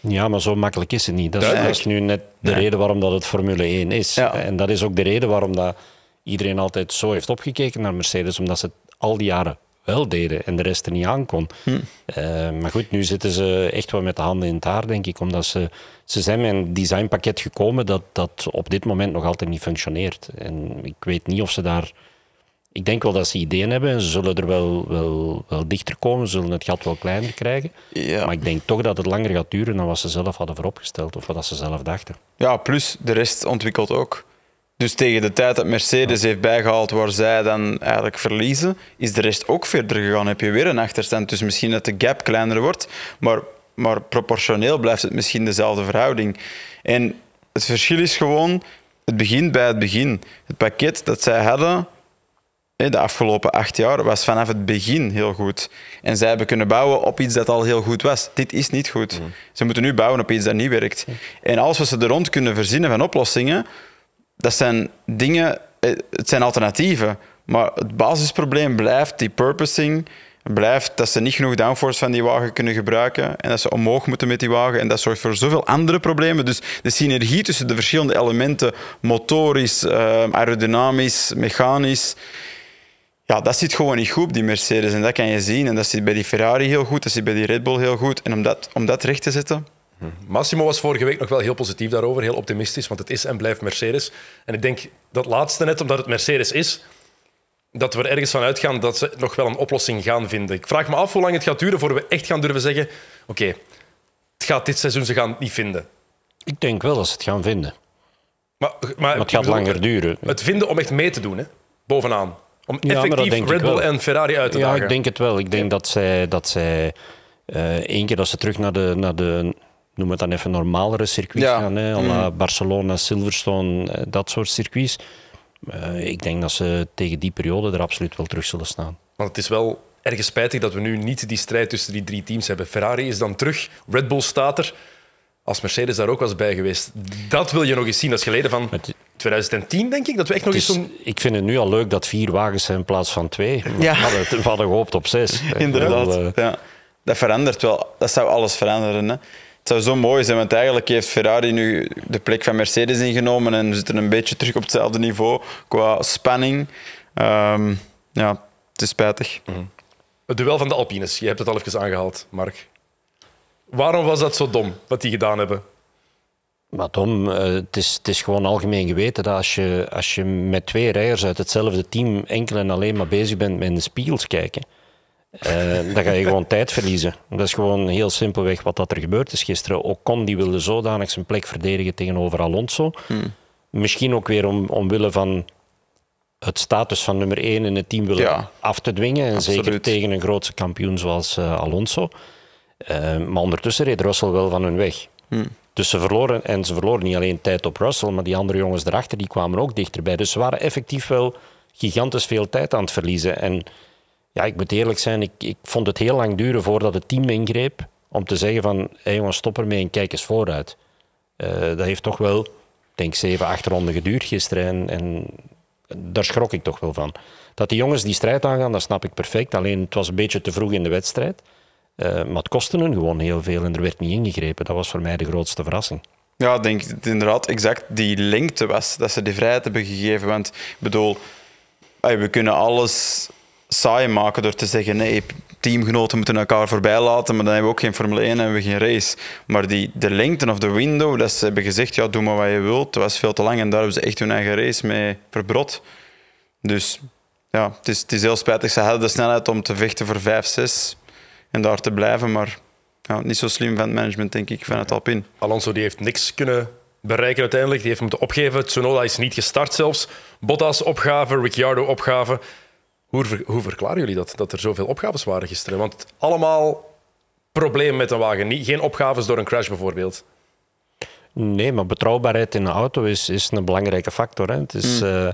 Ja, maar zo makkelijk is het niet. Dat is, nu net de reden waarom dat het Formule 1 is. En dat is ook de reden waarom dat iedereen altijd zo heeft opgekeken naar Mercedes, omdat ze het al die jaren wel deden en de rest er niet aan kon. Hm. Eh, maar goed, nu zitten ze echt wel met de handen in het haar, denk ik, omdat ze, ze zijn met een designpakket gekomen dat, dat op dit moment nog altijd niet functioneert. En ik weet niet of ze daar ik denk wel dat ze ideeën hebben en ze zullen er wel, wel, dichter komen, zullen het gat wel kleiner krijgen. Maar ik denk toch dat het langer gaat duren dan wat ze zelf hadden vooropgesteld of wat ze zelf dachten. Ja, plus de rest ontwikkelt ook. Dus tegen de tijd dat Mercedes heeft bijgehaald waar zij dan eigenlijk verliezen, is de rest ook verder gegaan. Heb je weer een achterstand. Dus misschien dat de gap kleiner wordt, maar, maar proportioneel blijft het misschien dezelfde verhouding. En het verschil is gewoon, het begint bij het begin. Het pakket dat zij hadden de afgelopen acht jaar was vanaf het begin heel goed. En zij hebben kunnen bouwen op iets dat al heel goed was. Dit is niet goed. Mm. Ze moeten nu bouwen op iets dat niet werkt. Mm. En als we ze er rond kunnen verzinnen van oplossingen, dat zijn dingen, eh, het zijn alternatieven. Maar het basisprobleem blijft die purposing, blijft dat ze niet genoeg downforce van die wagen kunnen gebruiken en dat ze omhoog moeten met die wagen. En dat zorgt voor zoveel andere problemen. Dus de synergie tussen de verschillende elementen, motorisch, eh, aerodynamisch, mechanisch, ja, dat zit gewoon niet goed die Mercedes en dat kan je zien. En dat zit bij die Ferrari heel goed, dat zit bij die Red Bull heel goed. En om dat, om dat recht te zetten... Hm. Massimo was vorige week nog wel heel positief daarover, heel optimistisch, want het is en blijft Mercedes. En ik denk dat laatste net, omdat het Mercedes is, dat we er ergens van uitgaan dat ze nog wel een oplossing gaan vinden. Ik vraag me af hoe lang het gaat duren voor we echt gaan durven zeggen: oké, het gaat dit seizoen, ze gaan het niet vinden. Ik denk wel dat ze het gaan vinden. Maar, maar, het gaat langer duren. Het vinden om echt mee te doen, hè? bovenaan. Om effectief ja, Red Bull en Ferrari uit te ja, dagen. Ja, ik denk het wel. Ik denk dat zij, dat zij uh, één keer dat ze terug naar de, naar de noem het dan even normalere circuits gaan, hè, mm. Barcelona, Silverstone, eh, dat soort circuits. Eh, ik denk dat ze tegen die periode er absoluut wel terug zullen staan. Want het is wel ergens spijtig dat we nu niet die strijd tussen die drie teams hebben. Ferrari is dan terug, Red Bull staat er. Als Mercedes daar ook was bij geweest, dat wil je nog eens zien. Dat is geleden van. 2010, denk ik, dat we echt nog eens Zo Ik vind het nu al leuk dat vier wagens zijn in plaats van twee. Ja. We, hadden, gehoopt op zes. Inderdaad, ja. Eh, dat verandert wel. Dat zou alles veranderen, hè. Het zou zo mooi zijn, want eigenlijk heeft Ferrari nu de plek van Mercedes ingenomen en we zitten een beetje terug op hetzelfde niveau qua spanning. Ehm, ja, het is spijtig. Mhm. Het duel van de Alpines, je hebt het al even aangehaald, Mark. Waarom was dat zo dom, wat die gedaan hebben? Maar Tom, eh, het, is, het is gewoon algemeen geweten dat als je, als je met twee rijders uit hetzelfde team enkel en alleen maar bezig bent met in de spiegels kijken, eh, dan ga je gewoon tijd verliezen. Dat is gewoon heel simpelweg wat dat er gebeurd is gisteren. Ocon die wilde zodanig zijn plek verdedigen tegenover Alonso. Hmm. Misschien ook weer om, omwille van het status van nummer één in het team willen af te dwingen. En zeker tegen een grootse kampioen zoals eh, Alonso. maar ondertussen reed Russell wel van hun weg. Hmm. Dus ze verloren, en ze verloren niet alleen tijd op Russell, maar die andere jongens erachter die kwamen ook dichterbij. Dus ze waren effectief wel gigantisch veel tijd aan het verliezen. En ja, ik moet eerlijk zijn, ik, ik vond het heel lang duren voordat het team ingreep om te zeggen van, hé jongens, stop ermee en kijk eens vooruit. Eh, dat heeft toch wel, denk zeven, acht ronden geduurd gisteren en daar schrok ik toch wel van. Dat die jongens die strijd aangaan, dat snap ik perfect. Alleen het was een beetje te vroeg in de wedstrijd. Eh, maar het kostte hun gewoon heel veel en er werd niet ingegrepen. Dat was voor mij de grootste verrassing. Ja, ik denk inderdaad exact die lengte was, dat ze die vrijheid hebben gegeven. Want ik bedoel, we kunnen alles saai maken door te zeggen nee, teamgenoten moeten elkaar voorbij laten, maar dan hebben we ook geen Formule 1 en hebben we geen race. Maar die, de lengte of de window, dat ze hebben gezegd, ja, doe maar wat je wilt, dat was veel te lang en daar hebben ze echt hun eigen race mee verbrot. Dus ja, het is, het is heel spijtig. Ze hadden de snelheid om te vechten voor 5, 6, en daar te blijven. Maar ja, niet zo slim van het management, denk ik, van het Alpin. Alonso die heeft niks kunnen bereiken uiteindelijk. Die heeft moeten opgeven. Tsunoda is niet gestart zelfs. Bottas opgave, Ricciardo opgave. Hoe, hoe verklaren jullie dat, dat er zoveel opgaves waren gisteren? Want allemaal problemen met een wagen. Niet, geen opgaves door een crash bijvoorbeeld. Nee, maar betrouwbaarheid in de auto is, is een belangrijke factor. Hè. Het is... Mm. Eh,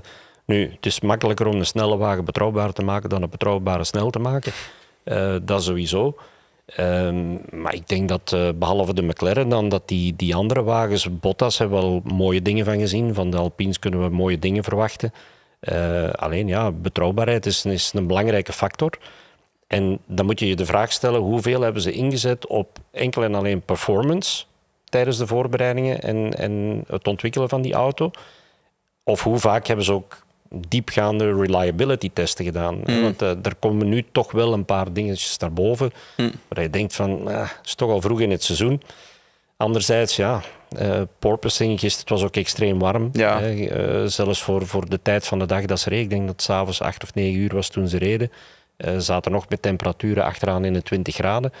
nu, het is makkelijker om een snelle wagen betrouwbaar te maken dan een betrouwbare snel te maken. Uh, dat sowieso. Ehm, maar ik denk dat, eh, behalve de McLaren dan, dat die, die andere wagens, Bottas, hebben wel mooie dingen van gezien. Van de Alpines kunnen we mooie dingen verwachten. Eh, alleen ja, betrouwbaarheid is, is een belangrijke factor. En dan moet je je de vraag stellen, hoeveel hebben ze ingezet op enkel en alleen performance tijdens de voorbereidingen en, en het ontwikkelen van die auto? Of hoe vaak hebben ze ook diepgaande reliability testen gedaan. Hè, mm. want eh, er komen nu toch wel een paar dingetjes naar boven mm. waar je denkt van, het ah, is toch al vroeg in het seizoen. Anderzijds, ja, uh, porpoising gisteren, het was ook extreem warm. Hè, eh, zelfs voor, voor de tijd van de dag dat ze reed. Ik denk dat het s'avonds 8 of 9 uur was toen ze reden. Uh, zaten nog met temperaturen achteraan in de 20 graden.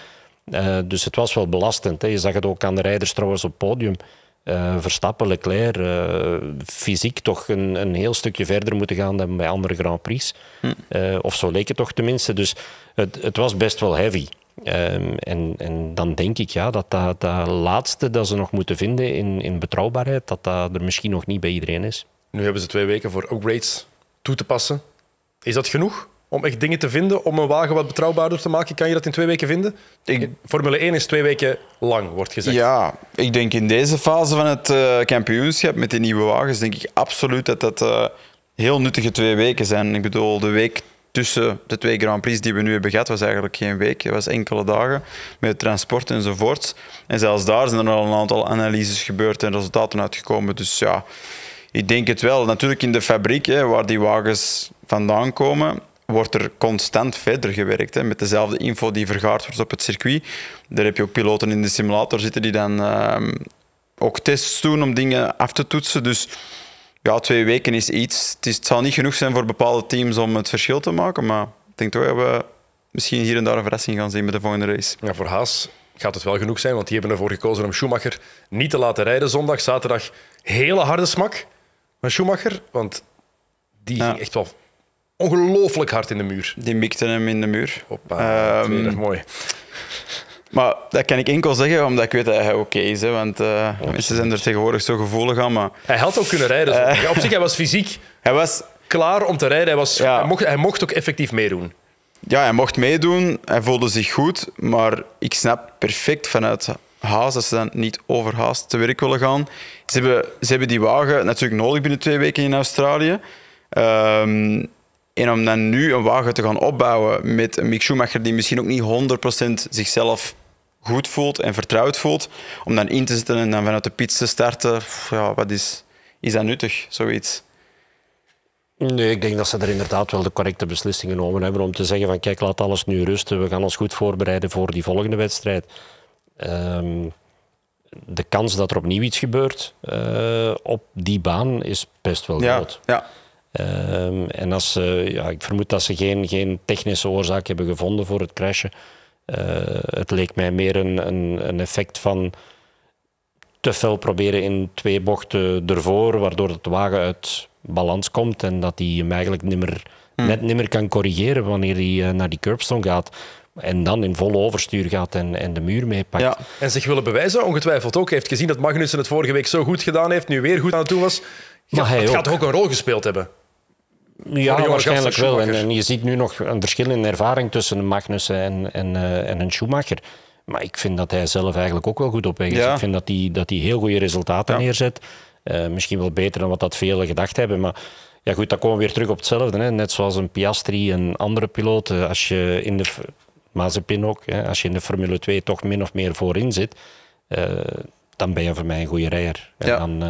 dus het was wel belastend. Hè. Je zag het ook aan de rijders trouwens op het podium. Eh, Verstappen, Leclerc, eh, fysiek toch een, een, heel stukje verder moeten gaan dan bij andere Grand Prix. Hm. Eh, of zo leek het toch tenminste. Dus het, het was best wel heavy. Ehm, en, en, dan denk ik ja, dat, dat laatste dat ze nog moeten vinden in, in betrouwbaarheid, dat dat er misschien nog niet bij iedereen is. Nu hebben ze twee weken voor upgrades toe te passen. Is dat genoeg? om echt dingen te vinden om een wagen wat betrouwbaarder te maken? Kan je dat in twee weken vinden? Formule 1 is twee weken lang, wordt gezegd. Ja, ik denk in deze fase van het eh, kampioenschap met die nieuwe wagens, denk ik absoluut dat dat eh, heel nuttige twee weken zijn. Ik bedoel, de week tussen de twee Grand Prix die we nu hebben gehad, was eigenlijk geen week, het was enkele dagen met transport enzovoorts. En zelfs daar zijn er al een aantal analyses gebeurd en resultaten uitgekomen. Dus ja, ik denk het wel. Natuurlijk in de fabriek, hè, waar die wagens vandaan komen, wordt er constant verder gewerkt. Hè, met dezelfde info die vergaard wordt op het circuit. Daar heb je ook piloten in de simulator zitten die dan ehm, ook tests doen om dingen af te toetsen. Dus ja, twee weken is iets. Het, is, zal niet genoeg zijn voor bepaalde teams om het verschil te maken. Maar ik denk toch dat we misschien hier en daar een verrassing gaan zien met de volgende race. Ja, voor Haas gaat het wel genoeg zijn, want die hebben ervoor gekozen om Schumacher niet te laten rijden zondag. Zaterdag hele harde smak van Schumacher, want die ging echt wel ongelooflijk hard in de muur. Die mikte hem in de muur. Hoppa, um, mooi. Maar dat kan ik enkel zeggen omdat ik weet dat hij oké is. Hè, want uh, mensen zijn er tegenwoordig zo gevoelig aan. Maar... Hij had ook kunnen rijden. Eh. op zich, hij was fysiek hij was... klaar om te rijden. Hij, was, hij, mocht, hij mocht ook effectief meedoen. Ja, hij mocht meedoen. Hij voelde zich goed. Maar ik snap perfect vanuit haast dat ze dan niet overhaast te werk willen gaan. Ze hebben, ze hebben die wagen natuurlijk nodig binnen twee weken in Australië. Ehm en om dan nu een wagen te gaan opbouwen met een Mick Schumacher die misschien ook niet 100% zichzelf goed voelt en vertrouwd voelt, om dan in te zitten en dan vanuit de pits te starten, ja, wat is, is dat nuttig, zoiets? Nee, ik denk dat ze er inderdaad wel de correcte beslissing genomen hebben om te zeggen van kijk, laat alles nu rusten, we gaan ons goed voorbereiden voor die volgende wedstrijd. Ehm, de kans dat er opnieuw iets gebeurt eh, op die baan is best wel groot. Ja, ja. Ehm, en als ja, ik vermoed dat ze geen, geen technische oorzaak hebben gevonden voor het crashen. Eh, het leek mij meer een, een, een, effect van te veel proberen in twee bochten ervoor, waardoor het wagen uit balans komt en dat hij hem eigenlijk nimmer, hmm. net nimmer kan corrigeren wanneer hij eh, naar die curbstone gaat. En dan in volle overstuur gaat en, en de muur meepakt. Ja. En zich willen bewijzen, ongetwijfeld ook. Hij heeft gezien dat Magnussen het vorige week zo goed gedaan heeft, nu weer goed aan het doen was. maar hij het ook. gaat ook een rol gespeeld hebben. Ja, ja waarschijnlijk wel. En, je ziet nu nog een verschil in ervaring tussen een Magnussen en, en, eh, en een Schumacher. Maar ik vind dat hij zelf eigenlijk ook wel goed op weg is. Ik vind dat hij, dat hij heel goede resultaten neerzet. Eh, misschien wel beter dan wat dat velen gedacht hebben. Maar ja, goed, dat komen we weer terug op hetzelfde. Hè. Net zoals een Piastri en andere piloten. Eh, als je in de, Mazepin ook, hè, als je in de Formule 2 toch min of meer voorin zit, dan ben je voor mij een goede rijder. En dan,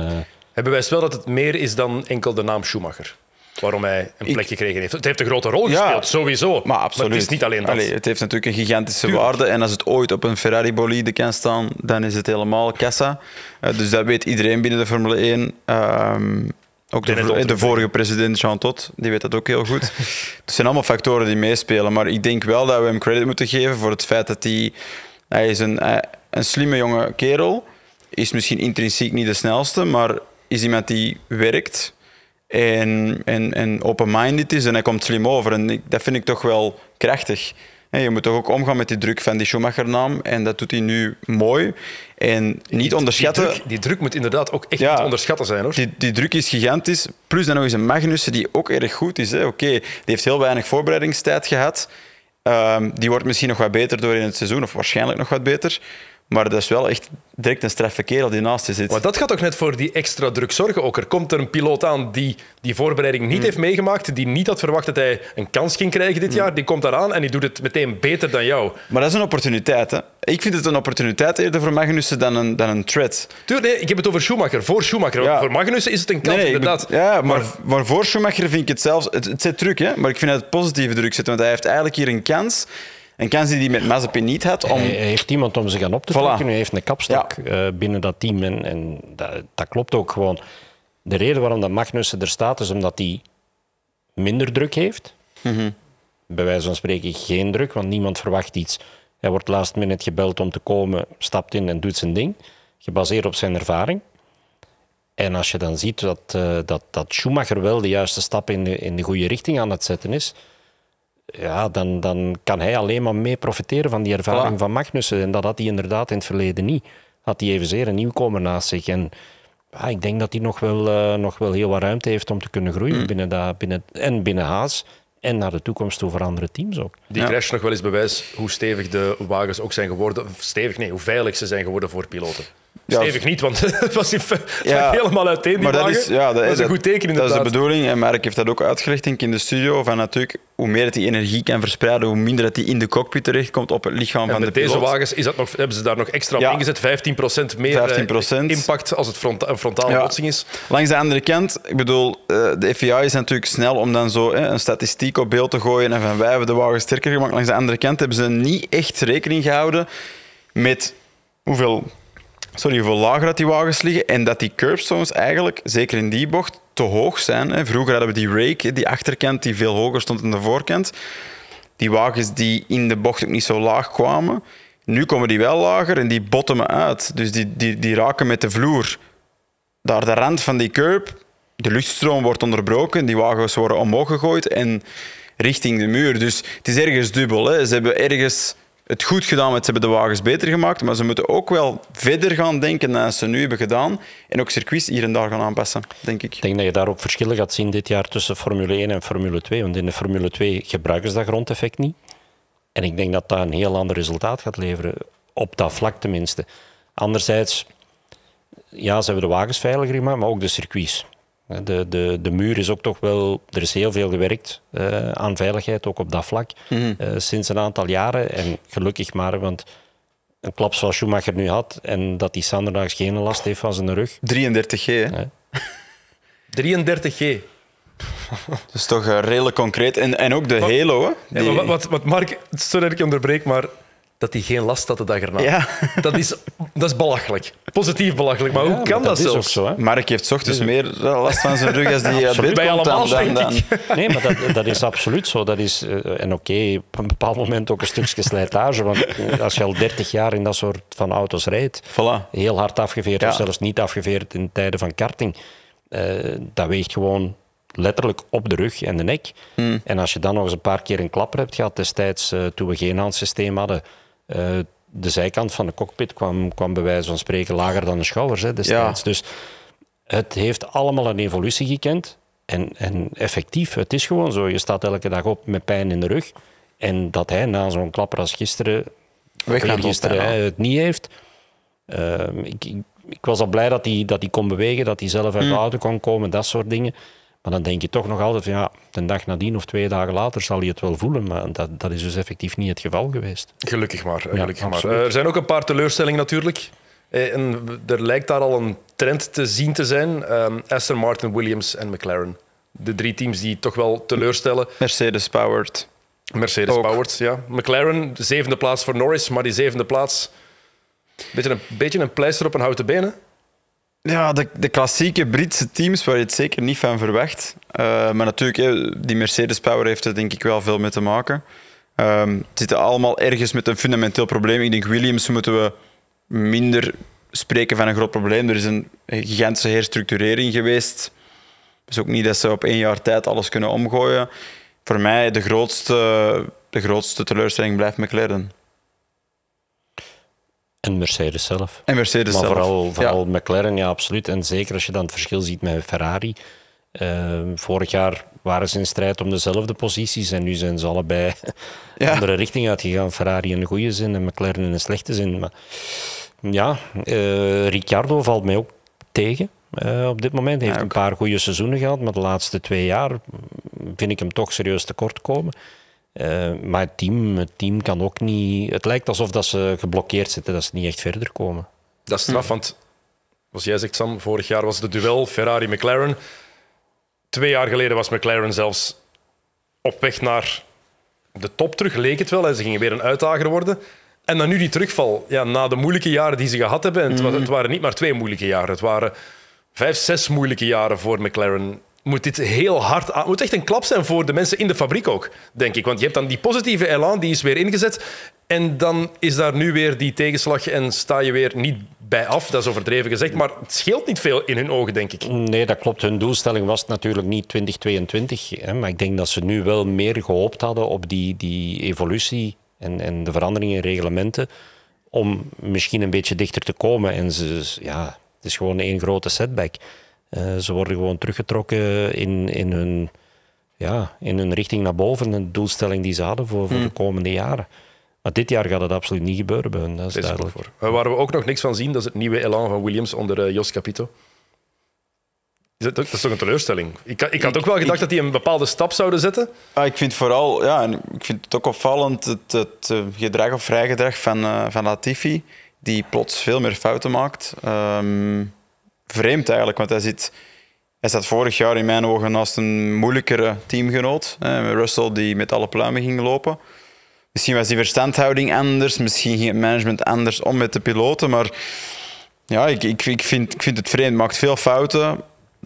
hebben wel dat het meer is dan enkel de naam Schumacher waarom hij een plek gekregen heeft. Het heeft een grote rol gespeeld, sowieso. Maar, absoluut. het is niet alleen dat. Allee, het heeft natuurlijk een gigantische waarde. En als het ooit op een Ferrari-bolide kan staan, dan is het helemaal kassa. Eh, dus dat weet iedereen binnen de Formule 1. Ehm, ook de, de, vorige president, Jean Todt, die weet dat ook heel goed. het zijn allemaal factoren die meespelen. Maar ik denk wel dat we hem credit moeten geven voor het feit dat hij... Hij is een, eh, een slimme jonge kerel. Is misschien intrinsiek niet de snelste, maar is iemand die werkt en, en, en open-minded is en hij komt slim over. En dat vind ik toch wel krachtig. je moet toch ook omgaan met die druk van die Schumacher-naam. En dat doet hij nu mooi. En niet die, onderschatten. Die druk, moet inderdaad ook echt niet onderschatten zijn. Hoor. Die, die, druk is gigantisch. Plus dan nog eens een Magnussen die ook erg goed is. Oké, die heeft heel weinig voorbereidingstijd gehad. Ehm, die wordt misschien nog wat beter door in het seizoen, of waarschijnlijk nog wat beter. Maar dat is wel echt direct een straffe kerel die naast je zit. Maar dat gaat toch net voor die extra druk zorgen ook. Er komt er een piloot aan die die voorbereiding niet hmm. heeft meegemaakt, die niet had verwacht dat hij een kans ging krijgen dit hmm. jaar. Die komt eraan en die doet het meteen beter dan jou. Maar dat is een opportuniteit. Hè? Ik vind het een opportuniteit eerder voor Magnussen dan een, dan een threat. Tuurlijk, nee, ik heb het over Schumacher. Voor Schumacher. Voor Magnussen is het een kans, inderdaad. ja, maar, maar, voor Schumacher vind ik het zelfs... Het, het zit druk, hè? maar ik vind dat het positieve druk zitten Want hij heeft eigenlijk hier een kans een kans die hij met Mazepin niet had. Om... Hij, heeft iemand om ze gaan op te trekken. Nu Hij heeft een kapstok eh, binnen dat team. En, en dat, dat, klopt ook gewoon. De reden waarom dat Magnussen er staat, is omdat hij minder druk heeft. Mhm. Bij wijze van spreken geen druk, want niemand verwacht iets. Hij wordt laatst minute gebeld om te komen, stapt in en doet zijn ding. Gebaseerd op zijn ervaring. En als je dan ziet dat, eh, dat, dat Schumacher wel de juiste stap in in de goede richting aan het zetten is, ja, dan, dan kan hij alleen maar mee profiteren van die ervaring van Magnussen. En dat had hij inderdaad in het verleden niet. Had hij evenzeer een nieuwkomer naast zich. En ja, ik denk dat hij nog wel, eh, nog wel heel wat ruimte heeft om te kunnen groeien hmm. binnen, dat, binnen, en binnen Haas. En naar de toekomst toe voor andere teams ook. Die crash nog wel eens bewijs hoe stevig de wagens ook zijn geworden. Stevig, nee, hoe veilig ze zijn geworden voor piloten. Stevig niet, want het was, helemaal uiteen. maar dat is, ja, dat, is een goed teken. in Inderdaad. Dat is de bedoeling. En Mark heeft dat ook uitgelegd in de studio. Van natuurlijk, hoe meer dat die energie kan verspreiden, hoe minder dat die in de cockpit terechtkomt op het lichaam van de piloot. deze wagens is dat nog, hebben ze daar nog extra op ja. ingezet. 15% meer eh, impact als het front, een frontale botsing is. Langs de andere kant, ik bedoel, eh, de FIA is natuurlijk snel om dan zo een statistiek op beeld te gooien. En van wij hebben de wagens sterker gemaakt. Langs de andere kant hebben ze niet echt rekening gehouden met hoeveel sorry, hoeveel lager dat die wagens liggen en dat die curbstones eigenlijk, zeker in die bocht, te hoog zijn. Hè. Vroeger hadden we die rake, die achterkant die veel hoger stond dan de voorkant. Die wagens die in de bocht ook niet zo laag kwamen. Nu komen die wel lager en die bottomen uit. Dus die, die, die raken met de vloer. Daar de rand van die curb, de luchtstroom wordt onderbroken, die wagens worden omhoog gegooid en richting de muur. Dus het is ergens dubbel. Hè. Ze hebben ergens het goed gedaan, want ze hebben de wagens beter gemaakt. Maar ze moeten ook wel verder gaan denken dan ze nu hebben gedaan. En ook circuits hier en daar gaan aanpassen, denk ik. Ik denk dat je daar ook verschillen gaat zien dit jaar tussen Formule 1 en Formule 2. Want in de Formule 2 gebruiken ze dat grondeffect niet. En ik denk dat dat een heel ander resultaat gaat leveren. Op dat vlak tenminste. Anderzijds, ja, ze hebben de wagens veiliger gemaakt, maar ook de circuits. De, de, de muur is ook toch wel. Er is heel veel gewerkt eh, aan veiligheid, ook op dat vlak, mhm. eh, sinds een aantal jaren. En gelukkig maar, want een klap zoals Schumacher nu had en dat die Sanderdags geen last heeft van zijn rug. 33G, hè? 33G. Dat is toch eh, redelijk concreet. En, en ook de Halo, hè? wat, wat, wat Mark, sorry dat ik onderbreek, maar dat hij geen last hadden de erna. Ja. Dat, is, dat is belachelijk. Positief belachelijk. Maar hoe kan maar dat, dat zelfs? Zo, Mark heeft ochtends dus... meer eh, last van zijn rug als die uit bed komt dan, Nee, maar dat, dat, is absoluut zo. Dat is, eh, en oké, op een bepaald moment ook een stukje slijtage. Want als je al 30 jaar in dat soort van auto's rijdt, heel hard afgeveerd of zelfs niet afgeveerd in tijden van karting, eh, dat weegt gewoon letterlijk op de rug en de nek. Mm. En als je dan nog eens een paar keer een klapper hebt gehad destijds, toen we geen handsysteem hadden eh, de zijkant van de cockpit kwam, kwam bij wijze van spreken lager dan de schouders hè, Dus het heeft allemaal een evolutie gekend. En, en effectief, het is gewoon zo. Je staat elke dag op met pijn in de rug. En dat hij na zo'n klapper als gisteren, gisteren het niet heeft. Ehm, ik, ik, was al blij dat hij, dat hij kon bewegen, dat hij zelf uit mm. de auto kon komen, dat soort dingen. Maar dan denk je toch nog altijd ja, de dag nadien of twee dagen later zal hij het wel voelen. Maar dat, dat is dus effectief niet het geval geweest. Gelukkig maar. Gelukkig eh, Er zijn ook een paar teleurstellingen natuurlijk. Eh, en er lijkt daar al een trend te zien te zijn. Um, Aston Martin, Williams en McLaren. De drie teams die toch wel teleurstellen. Mercedes-powered. Mercedes-powered, ja. McLaren, de zevende plaats voor Norris, maar die zevende plaats... Beetje een, beetje een pleister op een houten benen. Ja, de, de klassieke Britse teams waar je het zeker niet van verwacht. Eh, maar natuurlijk, die Mercedes Power heeft er denk ik wel veel mee te maken. Um, het zitten allemaal ergens met een fundamenteel probleem. Ik denk, Williams moeten we minder spreken van een groot probleem. Er is een gigantische herstructurering geweest. Dus ook niet dat ze op één jaar tijd alles kunnen omgooien. Voor mij de grootste, de grootste teleurstelling blijft McLaren. En Mercedes zelf. En Mercedes maar vooral, vooral McLaren, ja, absoluut. En zeker als je dan het verschil ziet met Ferrari. Ehm, vorig jaar waren ze in strijd om dezelfde posities en nu zijn ze allebei ja. andere richting uitgegaan. Ferrari in een goede zin en McLaren in een slechte zin. Maar ja, uh, Ricciardo valt mij ook tegen eh, op dit moment. Hij heeft een paar goede seizoenen gehad, maar de laatste twee jaar mm, vind ik hem toch serieus tekort komen. Eh, maar het team, het team kan ook niet. Het lijkt alsof dat ze geblokkeerd zitten, dat ze niet echt verder komen. Dat is straf, want zoals jij zegt, Sam, vorig jaar was de duel Ferrari-McLaren. Twee jaar geleden was McLaren zelfs op weg naar de top terug, leek het wel. Ze gingen weer een uitdager worden. En dan nu die terugval. Ja, na de moeilijke jaren die ze gehad hebben. was, mhm. het waren niet maar twee moeilijke jaren. Het waren vijf, zes moeilijke jaren voor McLaren moet dit heel hard... Het moet echt een klap zijn voor de mensen in de fabriek ook, denk ik. Want je hebt dan die positieve elan, die is weer ingezet. En dan is daar nu weer die tegenslag en sta je weer niet bij af. Dat is overdreven gezegd, maar het scheelt niet veel in hun ogen, denk ik. Nee, dat klopt. Hun doelstelling was natuurlijk niet 2022. Hè, maar ik denk dat ze nu wel meer gehoopt hadden op die, die evolutie en, en de veranderingen in reglementen om misschien een beetje dichter te komen. En ze, ja, het is gewoon één grote setback. Eh, ze worden gewoon teruggetrokken in, in, hun, ja, in hun richting naar boven, een doelstelling die ze hadden voor, voor de hmm. komende jaren. Maar dit jaar gaat het absoluut niet gebeuren bij hun, dat is, Voor. Waar we ook nog niks van zien, dat is het nieuwe elan van Williams onder eh, Jos Capito. Dat is toch een teleurstelling? Ik, ik had ook wel gedacht dat die een bepaalde stap zouden zetten. Ah, ik vind vooral, ja, ik vind het ook opvallend het, het eh, gedrag of vrijgedrag van, van Latifi, die plots veel meer fouten maakt. Ehm, vreemd eigenlijk, want hij zit... Hij zat vorig jaar in mijn ogen naast een moeilijkere teamgenoot. Hè, Russell die met alle pluimen ging lopen. Misschien was die verstandhouding anders, misschien ging het management anders om met de piloten. Maar ja, ik, ik, ik, vind, ik vind het vreemd. Maakt veel fouten,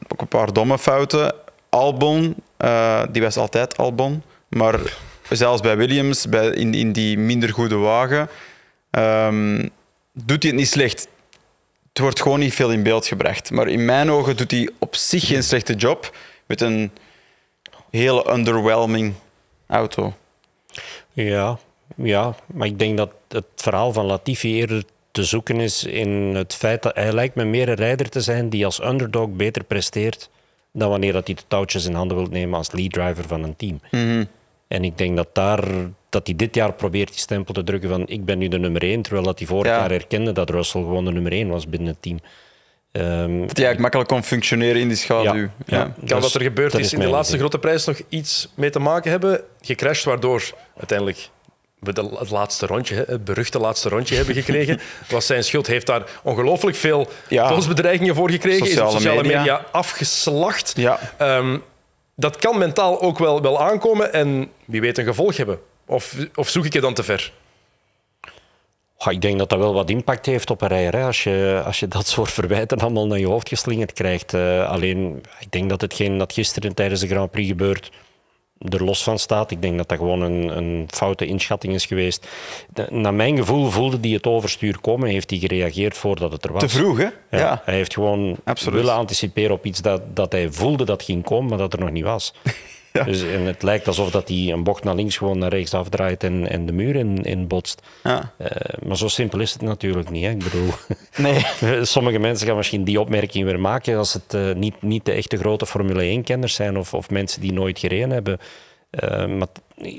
ook een paar domme fouten. Albon, eh, die was altijd Albon. Maar zelfs bij Williams, bij, in, in die minder goede wagen, ehm, doet hij het niet slecht het wordt gewoon niet veel in beeld gebracht. Maar in mijn ogen doet hij op zich geen slechte job met een hele underwhelming auto. Ja, ja, maar ik denk dat het verhaal van Latifi eerder te zoeken is in het feit dat hij lijkt me meer een rijder te zijn die als underdog beter presteert dan wanneer dat hij de touwtjes in handen wil nemen als lead driver van een team. Mm en ik denk dat daar dat hij dit jaar probeert die stempel te drukken van ik ben nu de nummer 1, terwijl dat hij vorig jaar herkende dat Russell gewoon de nummer 1 was binnen het team. Ehm, dat hij eigenlijk makkelijk kon functioneren in die schaduw. Ja, ja. Kan dus wat er gebeurd is, in de laatste grote prijs nog iets mee te maken hebben? Gecrashed waardoor uiteindelijk we de, het laatste rondje, het beruchte laatste rondje hebben gekregen. Was zijn schuld. Heeft daar ongelooflijk veel ja. voor gekregen. Sociale is op sociale media, afgeslacht. Ja. Ehm, dat kan mentaal ook wel, wel aankomen en wie weet een gevolg hebben. Of, of zoek ik je dan te ver? ik denk dat dat wel wat impact heeft op een rij. Als, je, als je dat soort verwijten allemaal naar je hoofd geslingerd krijgt. Eh, alleen, ik denk dat hetgeen dat gisteren tijdens de Grand Prix gebeurt, er los van staat. Ik denk dat dat gewoon een, een foute inschatting is geweest. Na naar mijn gevoel voelde hij het overstuur komen heeft hij gereageerd voordat het er was. Te vroeg, hè? Ja, Hij heeft gewoon willen anticiperen op iets dat, dat hij voelde dat ging komen, maar dat er nog niet was. Dus, en het lijkt alsof dat hij een bocht naar links gewoon naar rechts afdraait en, de muur in, botst. Ja. Eh, maar zo simpel is het natuurlijk niet. Hè? Ik bedoel, nee. sommige mensen gaan misschien die opmerking weer maken als het eh, niet, niet de echte grote Formule 1-kenners zijn of, of mensen die nooit gereden hebben. Eh, maar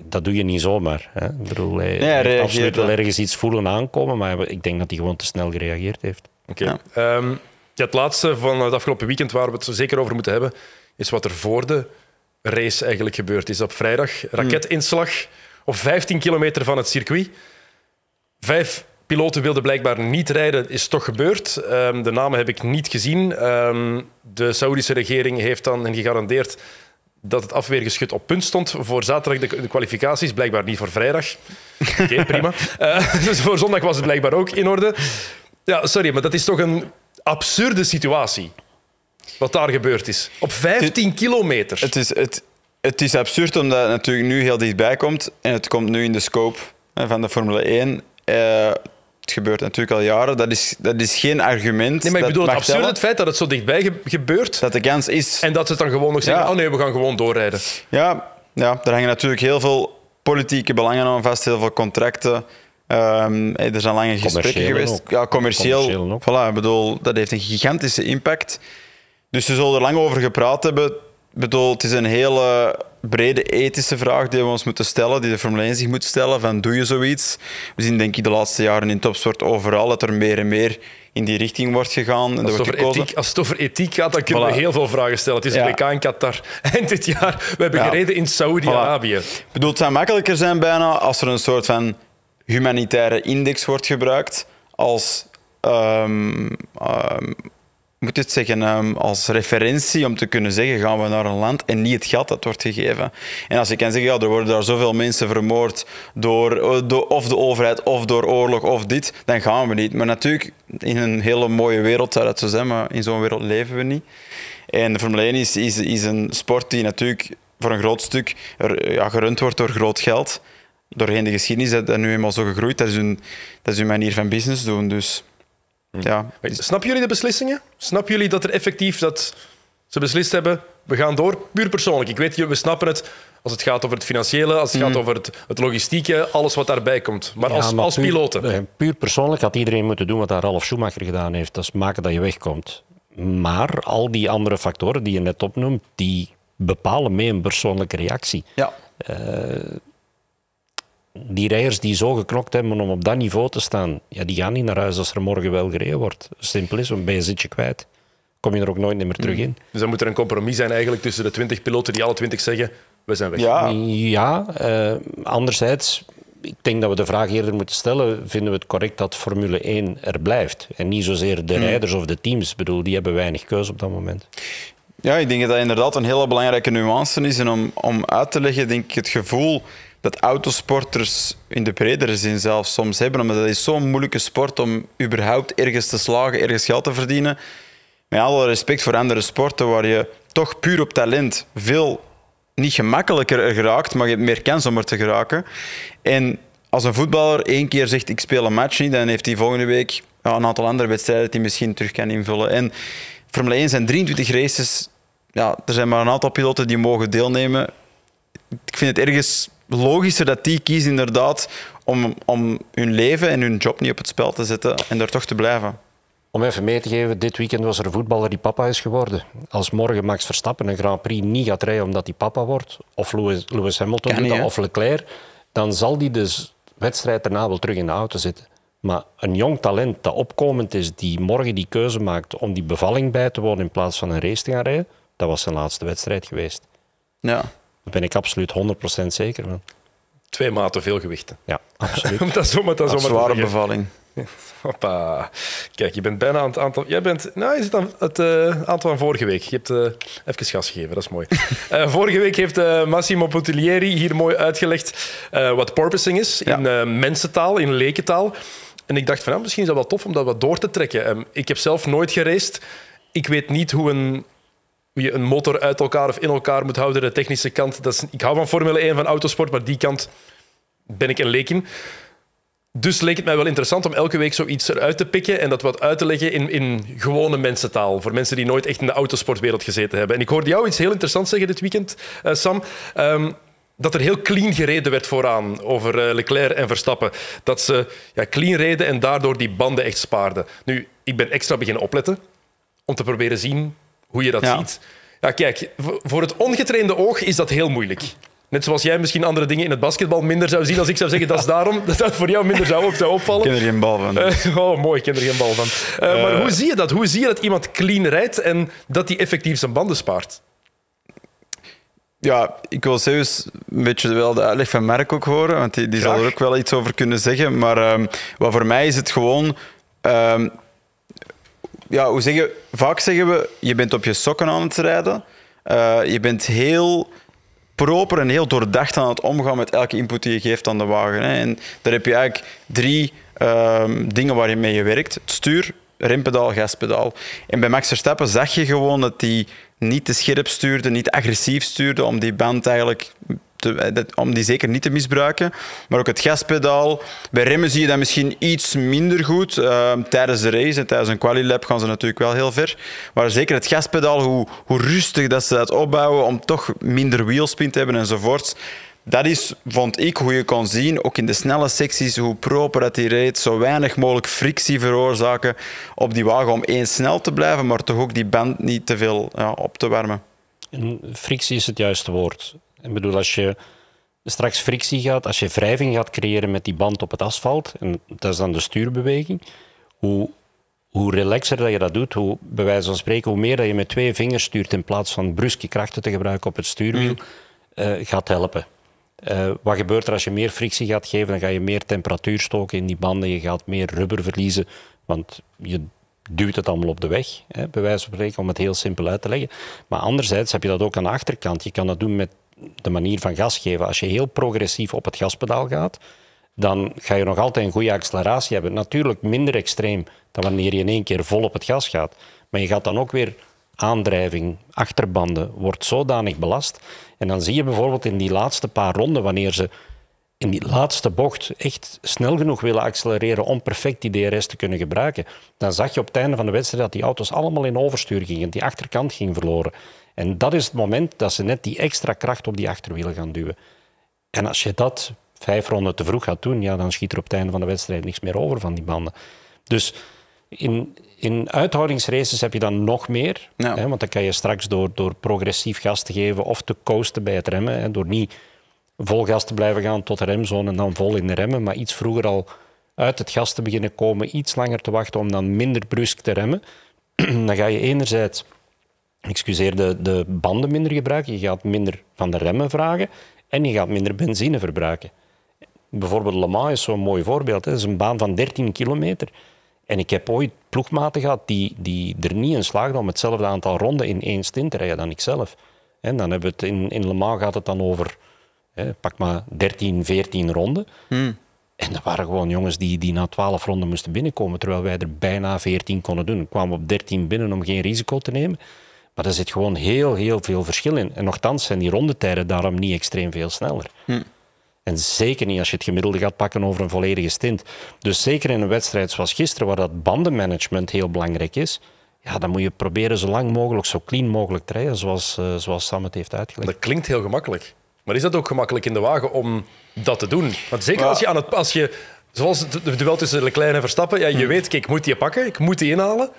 dat doe je niet zomaar. Hè? Ik bedoel, hij, nee, absoluut wel ergens iets voelen aankomen, maar ik denk dat hij gewoon te snel gereageerd heeft. Oké. Ehm, het laatste van het afgelopen weekend waar we het zo zeker over moeten hebben, is wat er voor de race eigenlijk gebeurd is. Op vrijdag, raketinslag op 15 kilometer van het circuit. Vijf piloten wilden blijkbaar niet rijden, is toch gebeurd. Ehm, de namen heb ik niet gezien. Ehm, de Saoedische regering heeft dan gegarandeerd dat het afweergeschut op punt stond voor zaterdag de, kwalificaties. Blijkbaar niet voor vrijdag. Oké, prima. Eh, dus voor zondag was het blijkbaar ook in orde. Ja, sorry, maar dat is toch een absurde situatie. Wat daar gebeurd is. Op 15 kilometer. Het is, het, het is absurd omdat het natuurlijk nu heel dichtbij komt. En het komt nu in de scope van de Formule 1. Eh, het gebeurt natuurlijk al jaren. Dat is, dat is geen argument. Nee, maar ik bedoel het absurd het feit dat het zo dichtbij gebeurt. Dat de kans is. En dat ze dan gewoon nog zeggen: oh nee, we gaan gewoon doorrijden. Ja, ja, er hangen natuurlijk heel veel politieke belangen aan vast, heel veel contracten. Ehm, er zijn lange gesprekken geweest. Ook. Ja, commercieel. ook. Voilà, ik bedoel, dat heeft een gigantische impact. Dus we zullen er lang over gepraat hebben. Ik bedoel, het is een hele brede ethische vraag die we ons moeten stellen, die de Formule 1 zich moet stellen, van doe je zoiets? We zien denk ik de laatste jaren in topsport overal dat er meer en meer in die richting wordt gegaan. als, het als, over ethiek gaat, dan kunnen we heel veel vragen stellen. Het is een Qatar en dit jaar. We hebben gereden in Saudi-Arabië. Voilà. bedoel, het zou makkelijker zijn bijna als er een soort van humanitaire index wordt gebruikt als ehm, ehm, moet het zeggen, ehm, als referentie om te kunnen zeggen gaan we naar een land en niet het geld dat wordt gegeven. En als je kan zeggen, ja, er worden daar zoveel mensen vermoord eh, door, of de overheid of door oorlog of dit, dan gaan we niet. Maar natuurlijk, in een hele mooie wereld zou dat zo zijn, maar in zo'n wereld leven we niet. En de Formule 1 is, is, is een sport die natuurlijk voor een groot stuk ja, gerund wordt door groot geld. Doorheen de geschiedenis is dat nu eenmaal zo gegroeid. Dat is hun, dat is hun manier van business doen. Dus. Hm. Ja. Snappen jullie de beslissingen? Snappen jullie dat er effectief dat ze beslist hebben, we gaan door? Puur persoonlijk. Ik weet, we snappen het als het gaat over het financiële, als het hm. gaat over het, logistieke, alles wat daarbij komt. Maar als, als piloten. Eh, puur persoonlijk had iedereen moeten doen wat Ralf Schumacher gedaan heeft. Dat is maken dat je wegkomt. Maar al die andere factoren die je net opnoemt, die bepalen mee een persoonlijke reactie. Ja. Eh, die rijders die zo geknokt hebben om op dat niveau te staan, ja, die gaan niet naar huis als er morgen wel gereden wordt. Simpel is, want ben je een zitje kwijt. Kom je er ook nooit meer terug hmm. in. Dus dan moet er een compromis zijn eigenlijk tussen de 20 piloten die alle 20 zeggen, we zijn weg. Ja, ja eh, anderzijds, ik denk dat we de vraag eerder moeten stellen, vinden we het correct dat Formule 1 er blijft? En niet zozeer de hmm. rijders of de teams, ik bedoel, die hebben weinig keuze op dat moment. Ja, ik denk dat dat inderdaad een hele belangrijke nuance is. En om, om uit te leggen, denk ik, het gevoel dat autosporters in de bredere zin zelf soms hebben. Omdat dat is zo'n moeilijke sport om überhaupt ergens te slagen, ergens geld te verdienen. Met alle respect voor andere sporten waar je toch puur op talent veel niet gemakkelijker geraakt, maar je hebt meer kans om er te geraken. En als een voetballer één keer zegt ik speel een match niet, dan heeft hij volgende week een aantal andere wedstrijden die hij misschien terug kan invullen. En Formule 1 zijn 23 races. Ja, er zijn maar een aantal piloten die mogen deelnemen. Ik vind het ergens logischer dat die kiezen inderdaad om, om hun leven en hun job niet op het spel te zetten en daar toch te blijven. Om even mee te geven, dit weekend was er een voetballer die papa is geworden. Als morgen Max Verstappen een Grand Prix niet gaat rijden omdat hij papa wordt, of Lewis, Lewis Hamilton of Leclerc, dan zal die de dus wedstrijd daarna wel terug in de auto zitten. Maar een jong talent dat opkomend is, die morgen die keuze maakt om die bevalling bij te wonen in plaats van een race te gaan rijden, dat was zijn laatste wedstrijd geweest. Ja ben ik absoluut 100% zeker van. Twee maten veel gewichten. Ja, absoluut. om dat zomaar, dat zware bevalling. Kijk, je bent bijna aan het aantal. Jij bent. Nou, je het aan het aantal eh, van vorige week? Je hebt eh, even gas gegeven, dat is mooi. Eh, vorige week heeft Massimo Puttiglieri hier mooi uitgelegd wat porpoising is in mensentaal, in lekentaal. En ik dacht van, nou, misschien is dat wel tof om dat wat door te trekken. Ehm, ik heb zelf nooit geraced. Ik weet niet hoe een hoe je een motor uit elkaar of in elkaar moet houden, de technische kant. Dat is, ik hou van Formule 1, van autosport, maar die kant ben ik een leek in. Dus leek het mij wel interessant om elke week zoiets eruit te pikken en dat wat uit te leggen in, in gewone mensentaal. Voor mensen die nooit echt in de autosportwereld gezeten hebben. En ik hoorde jou iets heel interessants zeggen dit weekend, eh, Sam. Ehm, dat er heel clean gereden werd vooraan over eh, Leclerc en Verstappen. Dat ze ja, clean reden en daardoor die banden echt spaarden. Nu, ik ben extra beginnen opletten om te proberen zien hoe je dat ziet. Ja, kijk, voor het ongetrainde oog is dat heel moeilijk. Net zoals jij misschien andere dingen in het basketbal minder zou zien als ik zou zeggen dat is daarom, dat dat voor jou minder zou, opvallen. Ik ken er geen bal van. Dus. Eh, oh, mooi, ik ken er geen bal van. Eh, eh. maar hoe zie je dat? Hoe zie je dat iemand clean rijdt en dat hij effectief zijn banden spaart? Ja, ik wil zelfs een beetje wel de uitleg van Merk ook horen, want die, die zal er ook wel iets over kunnen zeggen. Maar ehm, wat voor mij is het gewoon... Ehm, ja, hoe zeggen, vaak zeggen we, je bent op je sokken aan het rijden. Uh, je bent heel proper en heel doordacht aan het omgaan met elke input die je geeft aan de wagen. Hè. En daar heb je eigenlijk drie ehm, dingen waarmee je mee werkt. Het stuur, rempedaal, gaspedaal. En bij Max Verstappen zag je gewoon dat hij niet te scherp stuurde, niet agressief stuurde, om die band eigenlijk eh, om die zeker niet te misbruiken. Maar ook het gaspedaal. Bij remmen zie je dat misschien iets minder goed. Ehm, tijdens de race en tijdens een quali gaan ze natuurlijk wel heel ver. Maar zeker het gaspedaal, hoe, hoe rustig dat ze dat opbouwen om toch minder wheelspin te hebben enzovoorts. Dat is, vond ik, hoe je kon zien, ook in de snelle secties, hoe proper dat die reed. Zo weinig mogelijk frictie veroorzaken op die wagen om één snel te blijven, maar toch ook die band niet te veel ja, op te warmen. En frictie is het juiste woord. Ik bedoel, als je straks frictie gaat, als je wrijving gaat creëren met die band op het asfalt, en dat is dan de stuurbeweging, hoe, hoe relaxer dat je dat doet, hoe, bij wijze van spreken, hoe meer dat je met twee vingers stuurt in plaats van bruske krachten te gebruiken op het stuurwiel, mm. eh, gaat helpen. Eh, wat gebeurt er als je meer frictie gaat geven? Dan ga je meer temperatuur stoken in die banden, je gaat meer rubber verliezen, want je duwt het allemaal op de weg, hè, bij wijze van spreken, om het heel simpel uit te leggen. Maar anderzijds heb je dat ook aan de achterkant. Je kan dat doen met de manier van gas geven. Als je heel progressief op het gaspedaal gaat, dan ga je nog altijd een goede acceleratie hebben. Natuurlijk minder extreem dan wanneer je in één keer vol op het gas gaat. Maar je gaat dan ook weer aandrijving, achterbanden, wordt zodanig belast. En dan zie je bijvoorbeeld in die laatste paar ronden, wanneer ze in die laatste bocht echt snel genoeg willen accelereren om perfect die DRS te kunnen gebruiken, dan zag je op het einde van de wedstrijd dat die auto's allemaal in overstuur gingen, die achterkant ging verloren. En dat is het moment dat ze net die extra kracht op die achterwielen gaan duwen. En als je dat vijf ronden te vroeg gaat doen, ja, dan schiet er op het einde van de wedstrijd niks meer over van die banden. Dus in, in uithoudingsraces heb je dan nog meer. Hè, want dan kan je straks door, door progressief gas te geven of te coasten bij het remmen. Hè, door niet vol gas te blijven gaan tot de remzone en dan vol in de remmen. Maar iets vroeger al uit het gas te beginnen komen, iets langer te wachten om dan minder brusk te remmen. dan ga je enerzijds excuseer, de, de banden minder gebruiken, je gaat minder van de remmen vragen en je gaat minder benzine verbruiken. Bijvoorbeeld Le Mans is zo'n mooi voorbeeld. Hè. is een baan van 13 kilometer. En ik heb ooit ploegmaten gehad die, die er niet in slaagden om hetzelfde aantal ronden in één stint te rijden dan ikzelf. En dan hebben we het in, in Le Mans gaat het dan over, hè, pak maar 13, 14 ronden. Hmm. En dat waren gewoon jongens die, die na 12 ronden moesten binnenkomen, terwijl wij er bijna 14 konden doen. We kwamen op 13 binnen om geen risico te nemen. Maar er zit gewoon heel, heel veel verschil in. En nogthans zijn die rondetijden daarom niet extreem veel sneller. Hm. En zeker niet als je het gemiddelde gaat pakken over een volledige stint. Dus zeker in een wedstrijd zoals gisteren, waar dat bandenmanagement heel belangrijk is, ja, dan moet je proberen zo lang mogelijk, zo clean mogelijk te rijden, zoals, eh, zoals Sam het heeft uitgelegd. Dat klinkt heel gemakkelijk. Maar is dat ook gemakkelijk in de wagen om dat te doen? Want zeker als je aan het... Als je, zoals het duel tussen Leclerc en Verstappen, ja, je hm. weet, kijk, ik moet die pakken, ik moet die inhalen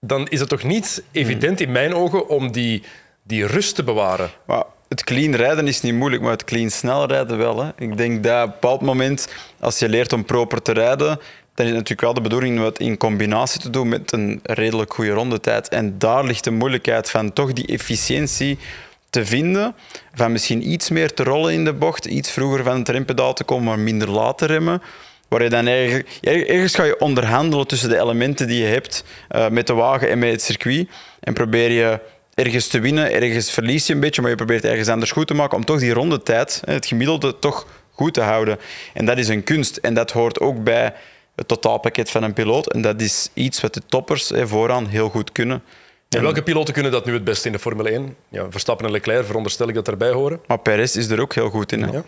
dan is het toch niet evident in mijn ogen om die, die rust te bewaren. Maar het clean rijden is niet moeilijk, maar het clean snel rijden wel. Hè. Ik denk dat op een bepaald moment, als je leert om proper te rijden, dan is het natuurlijk wel de bedoeling om het in combinatie te doen met een redelijk goede rondetijd. En daar ligt de moeilijkheid van toch die efficiëntie te vinden. Van misschien iets meer te rollen in de bocht, iets vroeger van het rempedaal te komen, maar minder laat te remmen. Waar je dan eigenlijk. ergens ga je onderhandelen tussen de elementen die je hebt eh, met de wagen en met het circuit. En probeer je ergens te winnen, ergens verlies je een beetje, maar je probeert ergens anders goed te maken om toch die rondetijd, het gemiddelde, toch goed te houden. En dat is een kunst. En dat hoort ook bij het totaalpakket van een piloot. En dat is iets wat de toppers hè, vooraan heel goed kunnen. En welke piloten kunnen dat nu het beste in de Formule 1? Ja, Verstappen en Leclerc veronderstel ik dat erbij horen. Maar Perez is er ook heel goed in. Ja.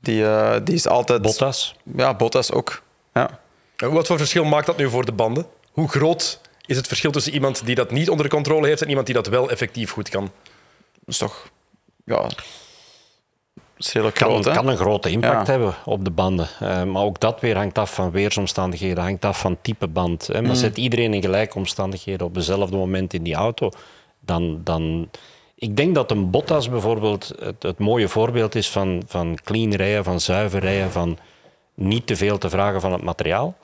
Die, eh, die is altijd... Bottas. Ja, Bottas ook. Ja. Wat voor verschil maakt dat nu voor de banden? Hoe groot is het verschil tussen iemand die dat niet onder controle heeft en iemand die dat wel effectief goed kan? Dat is toch... Ja, is groot, kan, kan, een grote impact hebben op de banden. Eh, maar ook dat weer hangt af van weersomstandigheden, hangt af van type band. Hè. Maar mm. zet iedereen in gelijke omstandigheden op hetzelfde moment in die auto, dan, dan ik denk dat een Bottas bijvoorbeeld het, het mooie voorbeeld is van, van clean rijden, van zuiver rijden, van niet te veel te vragen van het materiaal.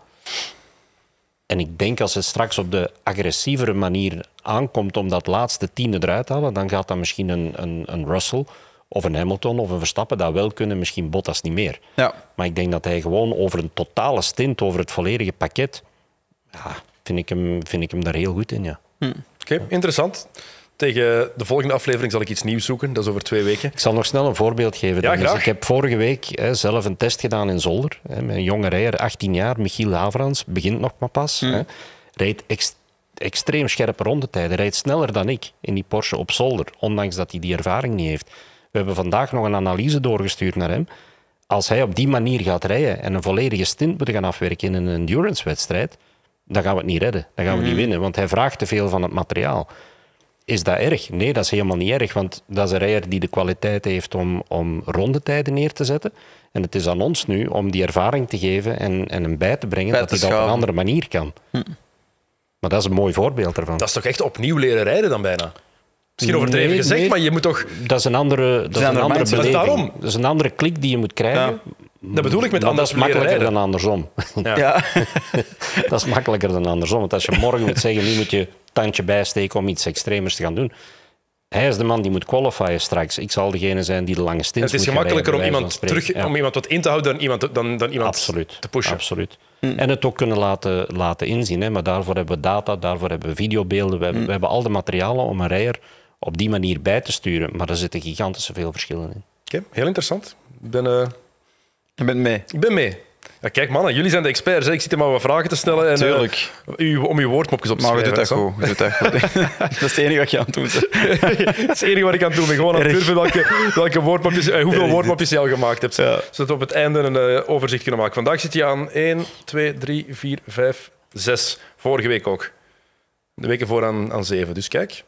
En ik denk als het straks op de agressievere manier aankomt om dat laatste tiende eruit te halen, dan gaat dat misschien een, een, een Russell of een Hamilton of een Verstappen dat wel kunnen, misschien Bottas niet meer. Ja. Maar ik denk dat hij gewoon over een totale stint, over het volledige pakket, ja, vind, ik hem, vind ik hem daar heel goed in. Ja. Hm. Oké, interessant tegen de volgende aflevering zal ik iets nieuws zoeken. Dat is over twee weken. Ik zal nog snel een voorbeeld geven. Ja, dus ik heb vorige week hè, zelf een test gedaan in Zolder. Hè, met een jonge rijder, 18 jaar, Michiel Havrans. Begint nog maar pas. Hmm. Hè, rijdt extreem scherpe rondetijden. Rijdt sneller dan ik in die Porsche op Zolder. Ondanks dat hij die ervaring niet heeft. We hebben vandaag nog een analyse doorgestuurd naar hem. Als hij op die manier gaat rijden en een volledige stint moet gaan afwerken in een endurance-wedstrijd, dan gaan we het niet redden. Dan gaan we niet hmm. winnen, want hij vraagt te veel van het materiaal is dat erg? Nee, dat is helemaal niet erg, want dat is een rijer die de kwaliteit heeft om, om rondetijden neer te zetten. En het is aan ons nu om die ervaring te geven en, en hem bij te brengen dat hij dat op een andere manier kan. Hm. Maar dat is een mooi voorbeeld ervan. Dat is toch echt opnieuw leren rijden dan bijna? Misschien overdreven gezegd, maar je moet toch... Dat is een andere, dat, is een andere beleving. Daarom. Dat is een andere klik die je moet krijgen. Ja. Dat bedoel ik met anders Dat is makkelijker dan andersom. Ja. dat is makkelijker dan andersom. Want als je morgen moet zeggen, nu moet je tandje bijsteken om iets extremers te gaan doen. Hij is de man die moet qualifieren straks. Ik zal degene zijn die de lange stint moet Het is gemakkelijker om iemand, terug, om iemand wat in te houden dan iemand, dan, dan iemand te pushen. Absoluut. Mm. En het ook kunnen laten, laten inzien. Hè. Maar daarvoor hebben we data, daarvoor hebben we videobeelden. We, mm. we hebben al de materialen om een rijer op die manier bij te sturen. Maar er zitten gigantische veel verschillen in. Oké, heel interessant. Ik ben, uh... Eh, ik ben mee. Ik ben mee. Ja, kijk, mannen, jullie zijn de experts. Hè? Ik zit hier maar wat vragen te stellen. En, eh, Tuurlijk. Uh, u, om uw woordmopjes op te maar schrijven. Maar we doen dat goed. dat, is het enige wat je aan het doen bent. dat is het enige wat ik aan het doen ben. Gewoon aan het durven welke, welke woordmopjes, uh, hoeveel woordmopjes je al gemaakt hebt. Ja. Zodat we op het einde een eh, overzicht kunnen maken. Vandaag zit je aan 1, 2, 3, 4, 5, 6. Vorige week ook. De weken voor aan, aan 7. Dus kijk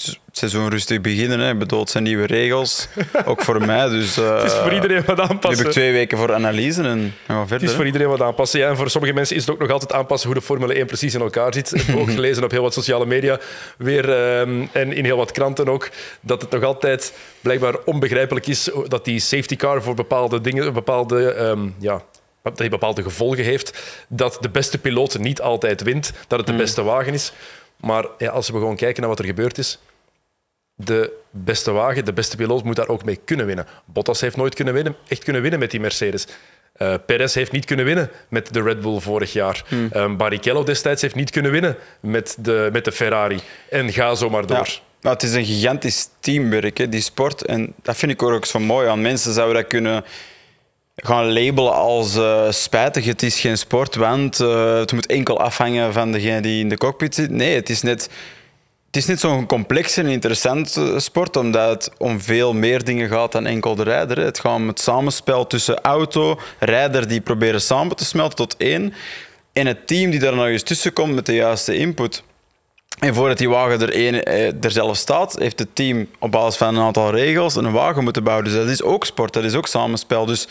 het seizoen rustig beginnen. Hè. zijn nieuwe regels, ook voor mij. Dus, eh, het is voor iedereen wat aanpassen. Nu heb ik twee weken voor analyse en we verder. Het is voor iedereen wat aanpassen. en voor sommige mensen is het ook nog altijd aanpassen hoe de Formule 1 precies in elkaar zit. Ik heb ook gelezen op heel wat sociale media weer, ehm, en in heel wat kranten ook, dat het nog altijd blijkbaar onbegrijpelijk is dat die safety car voor bepaalde dingen, bepaalde ehm, ja, dat hij bepaalde gevolgen heeft. Dat de beste piloot niet altijd wint, dat het de mm. beste wagen is. Maar als we gewoon kijken naar wat er gebeurd is, de beste wagen, de beste piloot moet daar ook mee kunnen winnen. Bottas heeft nooit kunnen winnen, echt kunnen winnen met die Mercedes. Eh, Perez heeft niet kunnen winnen met de Red Bull vorig jaar. Hmm. Ehm, Barrichello destijds heeft niet kunnen winnen met de, met de Ferrari. En ga zo maar door. Nou, het is een gigantisch teamwerk, hè, die sport. En dat vind ik ook zo mooi aan. Mensen zouden dat kunnen gaan labelen als eh, spijtig. Het is geen sport, want eh, het moet enkel afhangen van degene die in de cockpit zit. Nee, het is net. Het is niet zo'n complex en interessant eh, sport, omdat het om veel meer dingen gaat dan enkel de rijder. Het gaat om het samenspel tussen auto, rijder die proberen samen te smelten tot één, en het team die daar nou eens tussen komt met de juiste input. En voordat die wagen er, eh, er zelf staat, heeft het team op basis van een aantal regels een wagen moeten bouwen. Dus dat is ook sport, dat is ook samenspel. Dus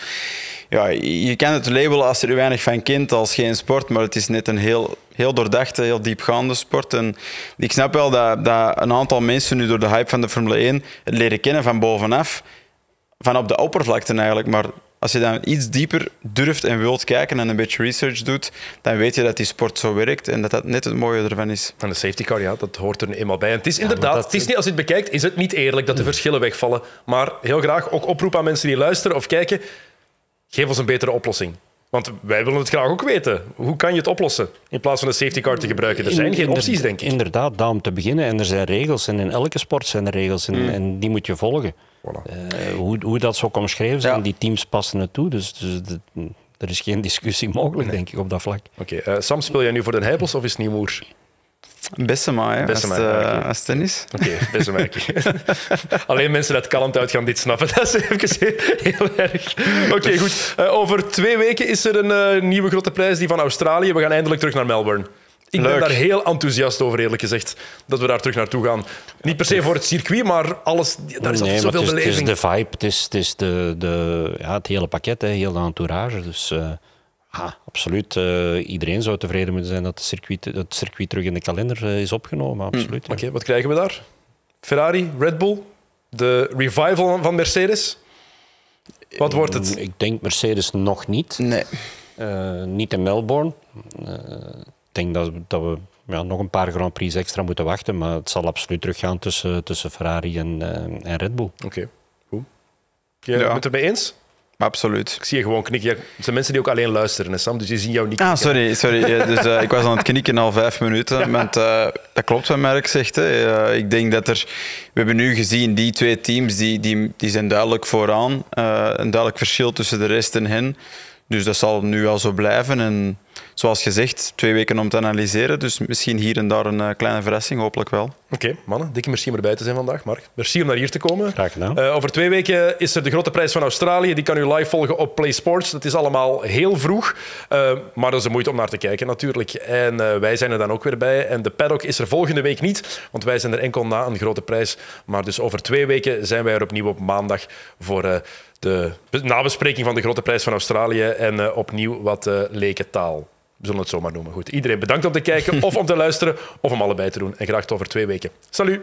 ja, je kent het label als er weinig van kind als geen sport, maar het is net een heel, heel doordachte, heel diepgaande sport. En ik snap wel dat, dat een aantal mensen nu door de hype van de Formule 1 het leren kennen van bovenaf, van op de oppervlakte eigenlijk. Maar als je dan iets dieper durft en wilt kijken en een beetje research doet, dan weet je dat die sport zo werkt en dat dat net het mooie ervan is. Van de safety car, ja, dat hoort er nu eenmaal bij. het is inderdaad, dat... het is niet, als je het bekijkt, is het niet eerlijk dat de hmm. verschillen wegvallen. Maar heel graag ook oproep aan mensen die luisteren of kijken, geef ons een betere oplossing. Want wij willen het graag ook weten. Hoe kan je het oplossen in plaats van een safety car te gebruiken? Er zijn geen opties, denk ik. Inderdaad, daarom te beginnen. En er zijn regels. En in elke sport zijn er regels. En, hmm. en die moet je volgen. Voilà. Eh, hoe, hoe dat zo omschreven zijn, die teams passen het toe. Dus, dus er is geen discussie mogelijk, denk ik, op dat vlak. Oké, eh, Sam, speel jij nu voor de Heibels of is het Nieuwmoer? Beste Bessemaa eh, als, tennis. Oké, okay, Alleen mensen uit Kalmthout uit gaan dit snappen. Dat is even heel erg. Oké, goed. Eh, over twee weken is er een eh, nieuwe grote prijs, die van Australië. We gaan eindelijk terug naar Melbourne. Ik ben daar heel enthousiast over, eerlijk gezegd, dat we daar terug naartoe gaan. Niet per se voor het circuit, maar alles, daar is nee, altijd zoveel het is, beleving. Het is de vibe, het is, het de, de, ja, het hele pakket, hè, heel de entourage. Dus, Ah, absoluut. Eh, iedereen zou tevreden moeten zijn dat het circuit, het circuit terug in de kalender eh, is opgenomen. Absoluut. Hmm. Oké, wat krijgen we daar? Ferrari, Red Bull, de revival van Mercedes? Wat wordt het? Mm, ik denk Mercedes nog niet. Nee. Eh, niet in Melbourne. ik denk dat, dat we ja, nog een paar Grand Prix extra moeten wachten, maar het zal absoluut teruggaan tussen, tussen Ferrari en, en Red Bull. Oké, goed. Jij bent het erbij eens? Absoluut. Ik zie je gewoon knikken. Het zijn mensen die ook alleen luisteren, hè, Sam, dus je ziet jou niet ah, knikken. Ah, sorry. sorry. Ja, dus, eh, ik was aan het knikken al vijf minuten. Met, eh, dat klopt wat Merk zegt. Hè. Eh, ik denk dat er... We hebben nu gezien, die twee teams, die, die, die zijn duidelijk vooraan. een duidelijk verschil tussen de rest en hen. Dus dat zal nu wel zo blijven. En zoals gezegd, twee weken om te analyseren. Dus misschien hier en daar een eh, kleine verrassing, hopelijk wel. Oké, mannen. Dikke merci om erbij te zijn vandaag, Mark. Merci om naar hier te komen. Graag gedaan. Eh, over twee weken is er de grote prijs van Australië. Die kan u live volgen op Play Sports. Dat is allemaal heel vroeg. Eh, maar dat is de moeite om naar te kijken natuurlijk. En wij zijn er dan ook weer bij. En de paddock is er volgende week niet. Want wij zijn er enkel na een grote prijs. Maar dus over twee weken zijn wij er opnieuw op maandag voor de nabespreking van de grote prijs van Australië en eh, opnieuw wat uh, eh, leken taal. We zullen het zomaar noemen. Goed, iedereen bedankt om te kijken of om te luisteren of om allebei te doen. En graag tot over twee weken. Salut!